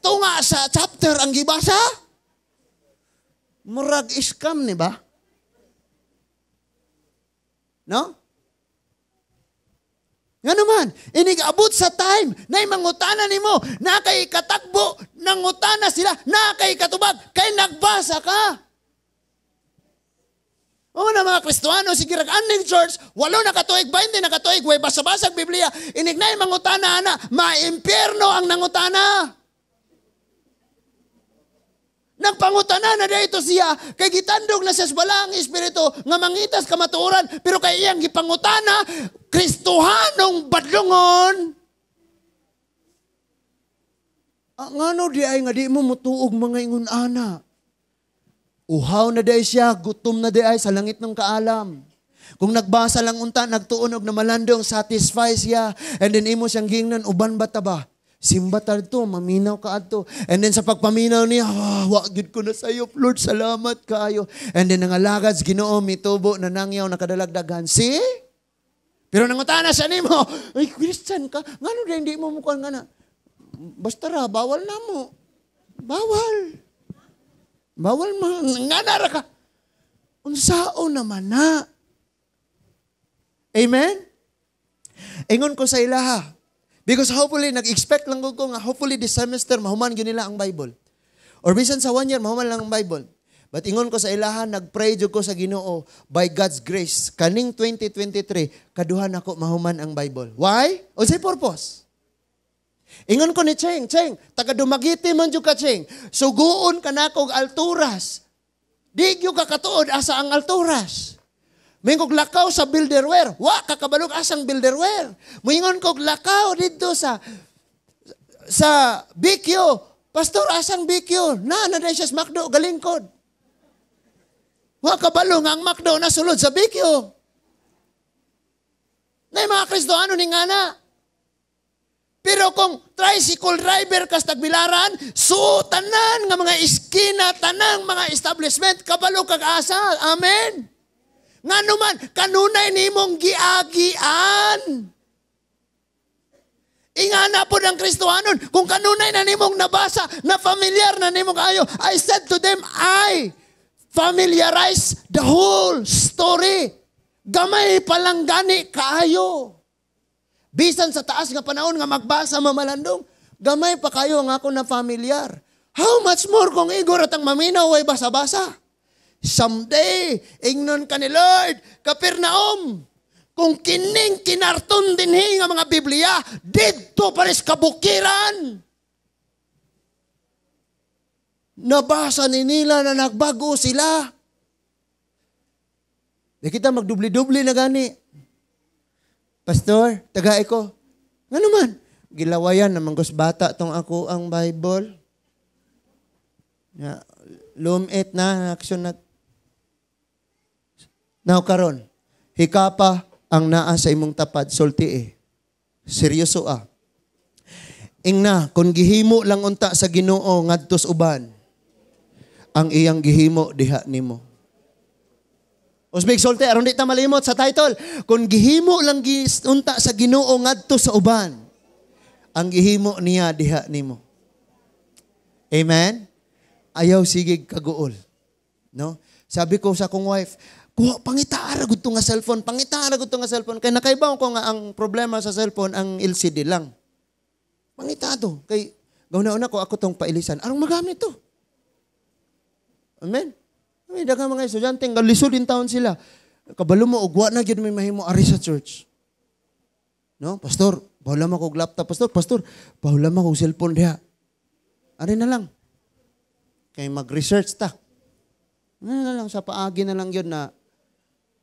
tunga sa chapter ang gibasa. Murag iskam ni ba? No? Nga naman, inigabot sa time na mangutana ni mo, na kay katakbo, nangutana sila, na kay katubag, kay nagbasa ka. Oo na mga Kristiyano, sige rag aning church, walo na katuig, 20 na katuig, way basa-basag Biblia, inignay mangutana ana, maimpierno ang nangutana. Nang pangutana na dito siya, kay gitandog na siya sa balang espiritu nga mangitas kamatuoran, pero kay iyang gipangutana, Kristohanong badlungon. Ang ah, ano di ay nga di mo mutuog mga ingon ana. Uhaw na di siya, gutom na di ay sa langit ng kaalam. Kung nagbasa lang unta, nagtuon na malandong, satisfy siya. And then imo siyang gingnan, uban ba ta ba? Simba tarto, maminaw ka ato. And then sa pagpaminaw niya, oh, ah, wagid ko na sa'yo, Lord, salamat kayo. And then ang alagads, ginoo, mitubo, nanangyaw, nakadalagdagan. si Pero nangutana sa mo, ay, Christian ka, ngano na hindi mo mukhang nga na. Basta ra, bawal na mo. Bawal. Bawal man. Nga nara ka. Unsao naman na. Amen? Ingon ko sa ilaha, Because hopefully, nag-expect lang ko nga, hopefully this semester, mahuman yun nila ang Bible. Or bisan sa one year, mahuman lang ang Bible. But ingon ko sa ilahan, nagpray jud ko sa Ginoo by God's grace kaning 2023 kaduhan ako mahuman ang Bible. Why? O say purpose. Ingon ko ni Cheng, Cheng, taga dumagiti man jud ka Cheng. Suguon ka na kog alturas. Di gyud ka katuod asa ang alturas. Mingkog lakaw sa builderware. Wa, kakabalog asang builderware. Mingon kog lakaw dito sa sa BQ. Pastor, asang BQ? Na, na siya sa McDo, galingkod. Wa, kabalong ang McDo na sulod sa BQ. Na mga Kristo, ano ni nga Pero kung tricycle driver kas tagbilaran, so tanan nga mga iskina, tanang mga establishment, kabalo kag asa. Amen. Nga naman, kanunay ni mong giagian. Ingana po ng Kristohanon, kung kanunay na nimong nabasa, na familiar na nimong kayo, I said to them, I familiarize the whole story. Gamay palang gani kayo. Bisan sa taas nga panahon nga magbasa mamalandong, gamay pa kayo nga ako na familiar. How much more kung igor at ang maminaw ay basa-basa? Someday, ingnon ka ni Lord, Kapernaum. Kung kining kinarton dinhi nga mga Biblia, dito pares kabukiran. Nabasa ni nila na nagbago sila. Di kita magdubli-dubli na gani. Pastor, tagay ko. Nga naman, gilawayan naman gos bata tong ako ang Bible. Ya, lumit na action na Now karon, hikapa ang naa sa imong tapad sulti eh. Seryoso ah. Ingna, kung gihimo lang unta sa ginoo ngadtos uban, ang iyang gihimo diha nimo. Usbig sulti, aron di ta malimot sa title, kung gihimo lang unta sa ginoo ngadto sa uban, ang gihimo niya diha nimo. Amen? Ayaw sigig kaguol. No? Sabi ko sa kong wife, Kuha, pangitara gud nga cellphone, pangitara gud nga cellphone. Kay nakaibaw ko nga ang problema sa cellphone ang LCD lang. Pangitado. Kay gauna-una ko ako tong pailisan. Arong magamit to? Amen. May daghang mga estudyante nga lisod in taon sila. Kabalo mo ugwa na gyud may mahimo ari sa church. No, pastor, bawala mo kog laptop, pastor, pastor, bawala mo kog cellphone diha. Ari na lang. Kay mag-research ta. Ano na lang sa paagi na lang yun na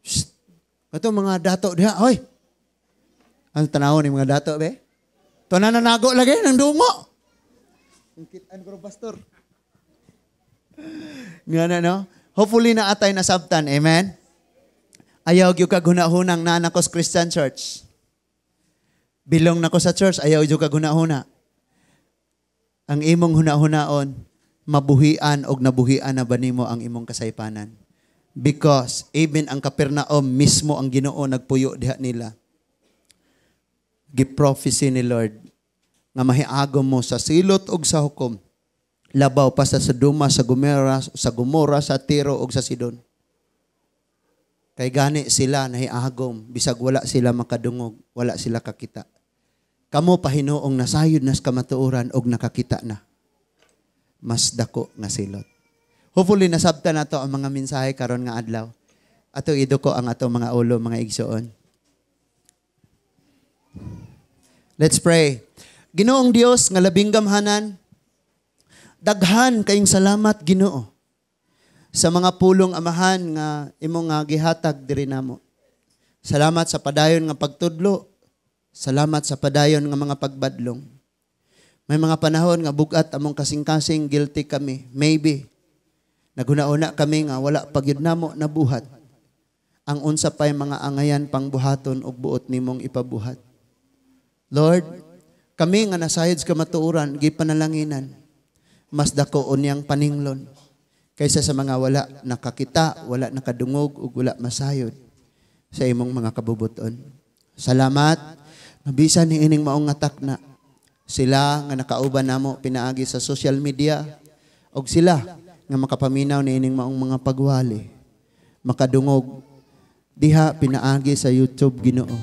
Shh. mga dato diha, oy. Ang tanawon ni mga dato be. Tunan na nago lagi ng dungo. Ang kitaan ko pastor. Nga na no? Hopefully na atay na sabtan. Amen? Ayaw gyud yung kagunahunang na anak Christian Church. Bilong na ko sa church, ayaw gyud yung kagunahuna. Ang imong hunahunaon, mabuhian og nabuhian na ba nimo ang imong kasaypanan? Because even ang Kapernaum mismo ang Ginoo nagpuyo diha nila. Giprophecy ni Lord nga mahiagom mo sa silot ug sa hukom labaw pa sa Sodoma, sa Gomera, sa Gomora, sa Tiro ug sa Sidon. Kay gani sila nahiagom bisag wala sila makadungog, wala sila kakita. Kamo pa hinuong nasayod nas kamatuoran og nakakita na. Mas dako nga silot. Hopefully, nasabta na to ang mga mensahe karon nga adlaw. Ato ido ko ang ato mga ulo, mga igsoon. Let's pray. Ginoong Dios nga labing gamhanan, daghan kayong salamat Ginoo sa mga pulong amahan nga imo nga gihatag diri namo. Salamat sa padayon nga pagtudlo. Salamat sa padayon nga mga pagbadlong. May mga panahon nga bugat among kasing-kasing guilty kami. Maybe Naghunauna kami nga wala pagyud namo nabuhat. Ang unsa pay mga angayan pang buhaton og buot nimong ipabuhat. Lord, kami nga nasayod ka matuuran gipanalanginan. Mas dako unyang paninglon kaysa sa mga wala nakakita, wala nakadungog ug wala masayod sa imong mga kabubuton. Salamat. Nabisan ni ining maong atak na sila nga nakauban namo pinaagi sa social media og sila nga makapaminaw ni ining maong mga pagwali. Makadungog. Diha pinaagi sa YouTube Ginoo.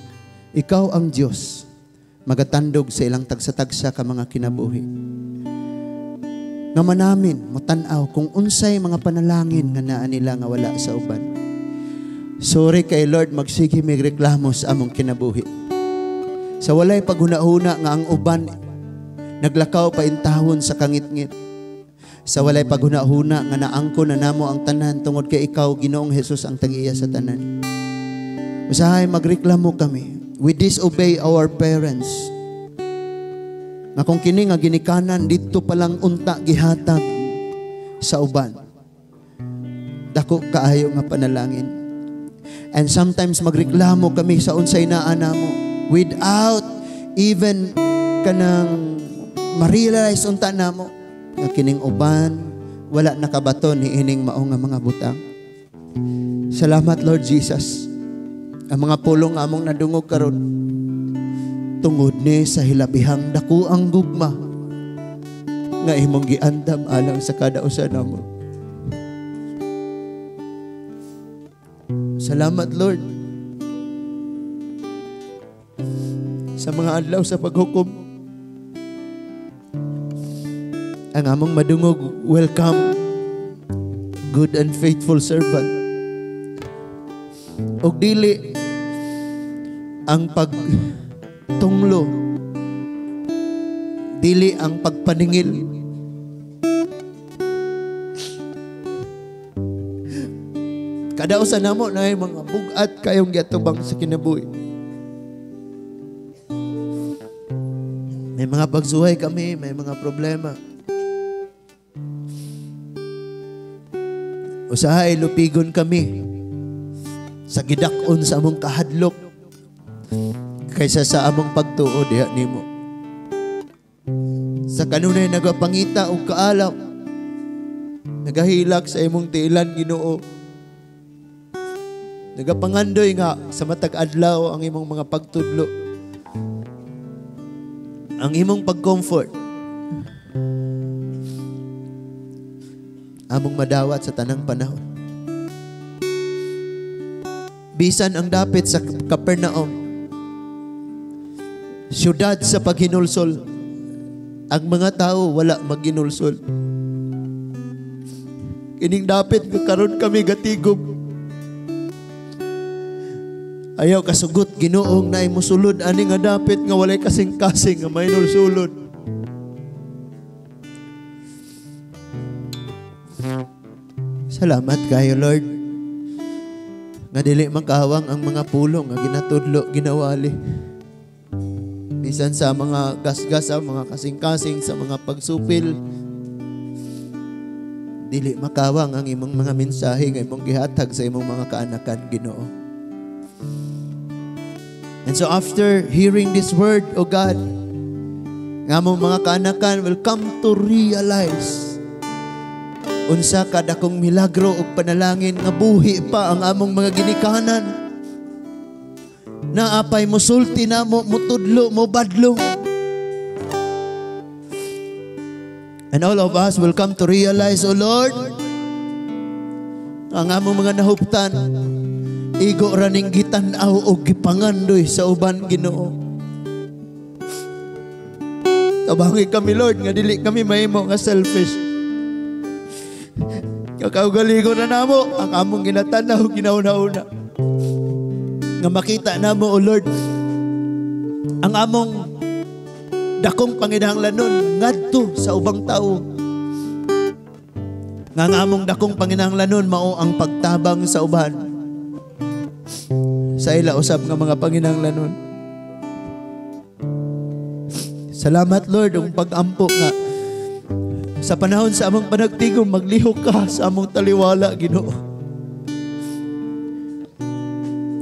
Ikaw ang Dios magatandog sa ilang tagsa-tagsa ka mga kinabuhi. Nga manamin, mutanaw kung unsay mga panalangin nga naa nila nga wala sa uban. Sorry kay Lord, magsige may reklamo sa among kinabuhi. Sa walay paghunahuna nga ang uban, naglakaw pa intahon sa kangit-ngit sa walay paghunahuna nga naangko na namo ang tanan tungod kay ikaw Ginoong Hesus ang tag-iya sa tanan. Usahay magreklamo kami. We disobey our parents. Nga kung kini nga ginikanan dito palang unta gihatag sa uban. Dako kaayo nga panalangin. And sometimes magreklamo kami sa unsay naa namo without even kanang ma-realize unta namo nga kining uban wala nakabaton ni ining maong nga mga butang. Salamat Lord Jesus. Ang mga pulong among nadungog karon tungod ni sa hilabihang dako ang gugma nga imong giandam alang sa kada usa namo. Salamat Lord sa mga adlaw sa paghukom ang among madungog, welcome, good and faithful servant. Og dili, ang pagtunglo, dili ang pagpaningil. Kada Kadausan namo na yung mga bugat kayong yatubang sa kinabuhi. May mga pagsuhay kami, may mga problema. Usahay, lupigon kami sa gidakon sa among kahadlok kaysa sa among pagtuo diha nimo. Sa kanunay nagapangita og kaalaw, nagahilak sa imong tiilan Ginoo. Nagapangandoy nga sa matag adlaw ang imong mga pagtudlo. Ang imong pagcomfort among madawat sa tanang panahon. Bisan ang dapit sa Kapernaum, syudad sa paghinulsol, ang mga tao wala maginulsol. Kining dapit karon kami gatigog. Ayaw kasugot ginoong na imusulod ani nga dapit nga walay kasing-kasing nga may nulsulod. Salamat kayo, Lord. Nga dili magkawang ang mga pulong nga ginatudlo, ginawali. Bisan sa mga gasgas, sa mga kasing-kasing, sa mga pagsupil, dili makawang ang imong mga mensahe nga imong gihatag sa imong mga kaanakan Ginoo. And so after hearing this word, O God, nga mong mga kaanakan will come to realize unsa kadakong milagro ug panalangin nga buhi pa ang among mga ginikanan naapay musulti mo, mutudlo mo badlo and all of us will come to realize o oh Lord ang among mga nahuptan igo raning gitan-aw og gipangandoy sa uban Ginoo Tabangi kami Lord nga dili kami mahimo nga selfish Kakaugali ko na namo ang among ginatanaw ginauna-una. Nga makita namo o Lord ang among dakong panginahanglanon ngadto sa ubang tao. Nga nga among dakong panginahanglanon mao ang pagtabang sa uban. Sa ila usab nga mga panginahanglanon. Salamat Lord ang pag-ampo nga sa panahon sa among panagtigom, maglihok ka sa among taliwala, Ginoo.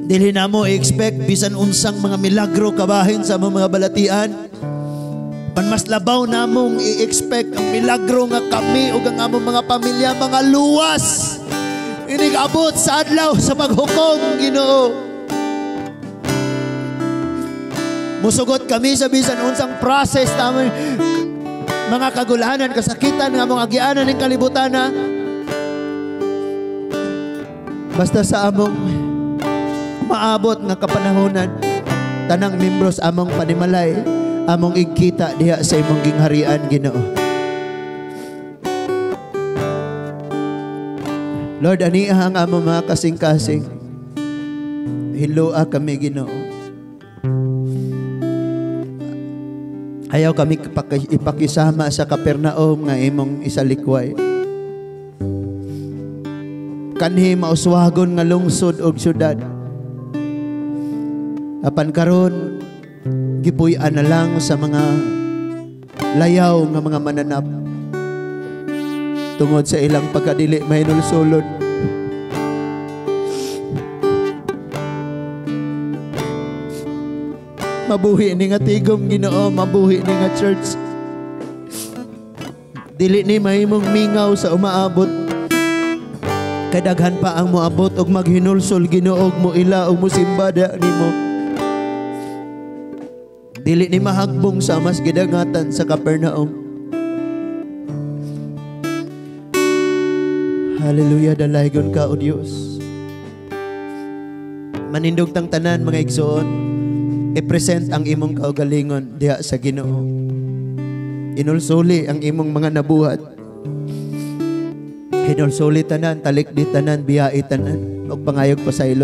Dili na mo expect bisan unsang mga milagro kabahin sa among mga balatian. Pan mas labaw na mong i-expect ang milagro nga kami o ang among mga pamilya, mga luwas. Inigabot sa adlaw sa paghukom, Ginoo. Musugot kami sa bisan unsang process namin mga kagulanan, kasakitan, nga mga agianan ng kalibutan na basta sa among maabot nga kapanahonan tanang membros among panimalay among igkita diha sa imong gingharian Ginoo Lord, ani ang among mga kasing-kasing. Hiloa kami, Ginoo. Hayaw kami ipakisama sa Kapernaum nga imong isalikway. Kanhi mauswagon nga lungsod og syudad. Apan karon gipuy-an na lang sa mga layaw nga mga mananap tungod sa ilang pagkadili mahinulsulod. mabuhi ni nga tigom Ginoo mabuhi ni nga church dili ni mahimong mingaw sa umaabot kadaghan pa ang moabot og maghinulsol ginoog mo ila og da ni mo. dili ni mahagbong sa mas gidangatan sa Kapernaum Hallelujah dalaygon ka o Dios manindog tang tanan mga igsoon i-present ang imong kaugalingon diha sa Ginoo. Inulsuli ang imong mga nabuhat. Inulsuli tanan, talik di tanan, biyai tanan, ug pangayog pa sa ilo.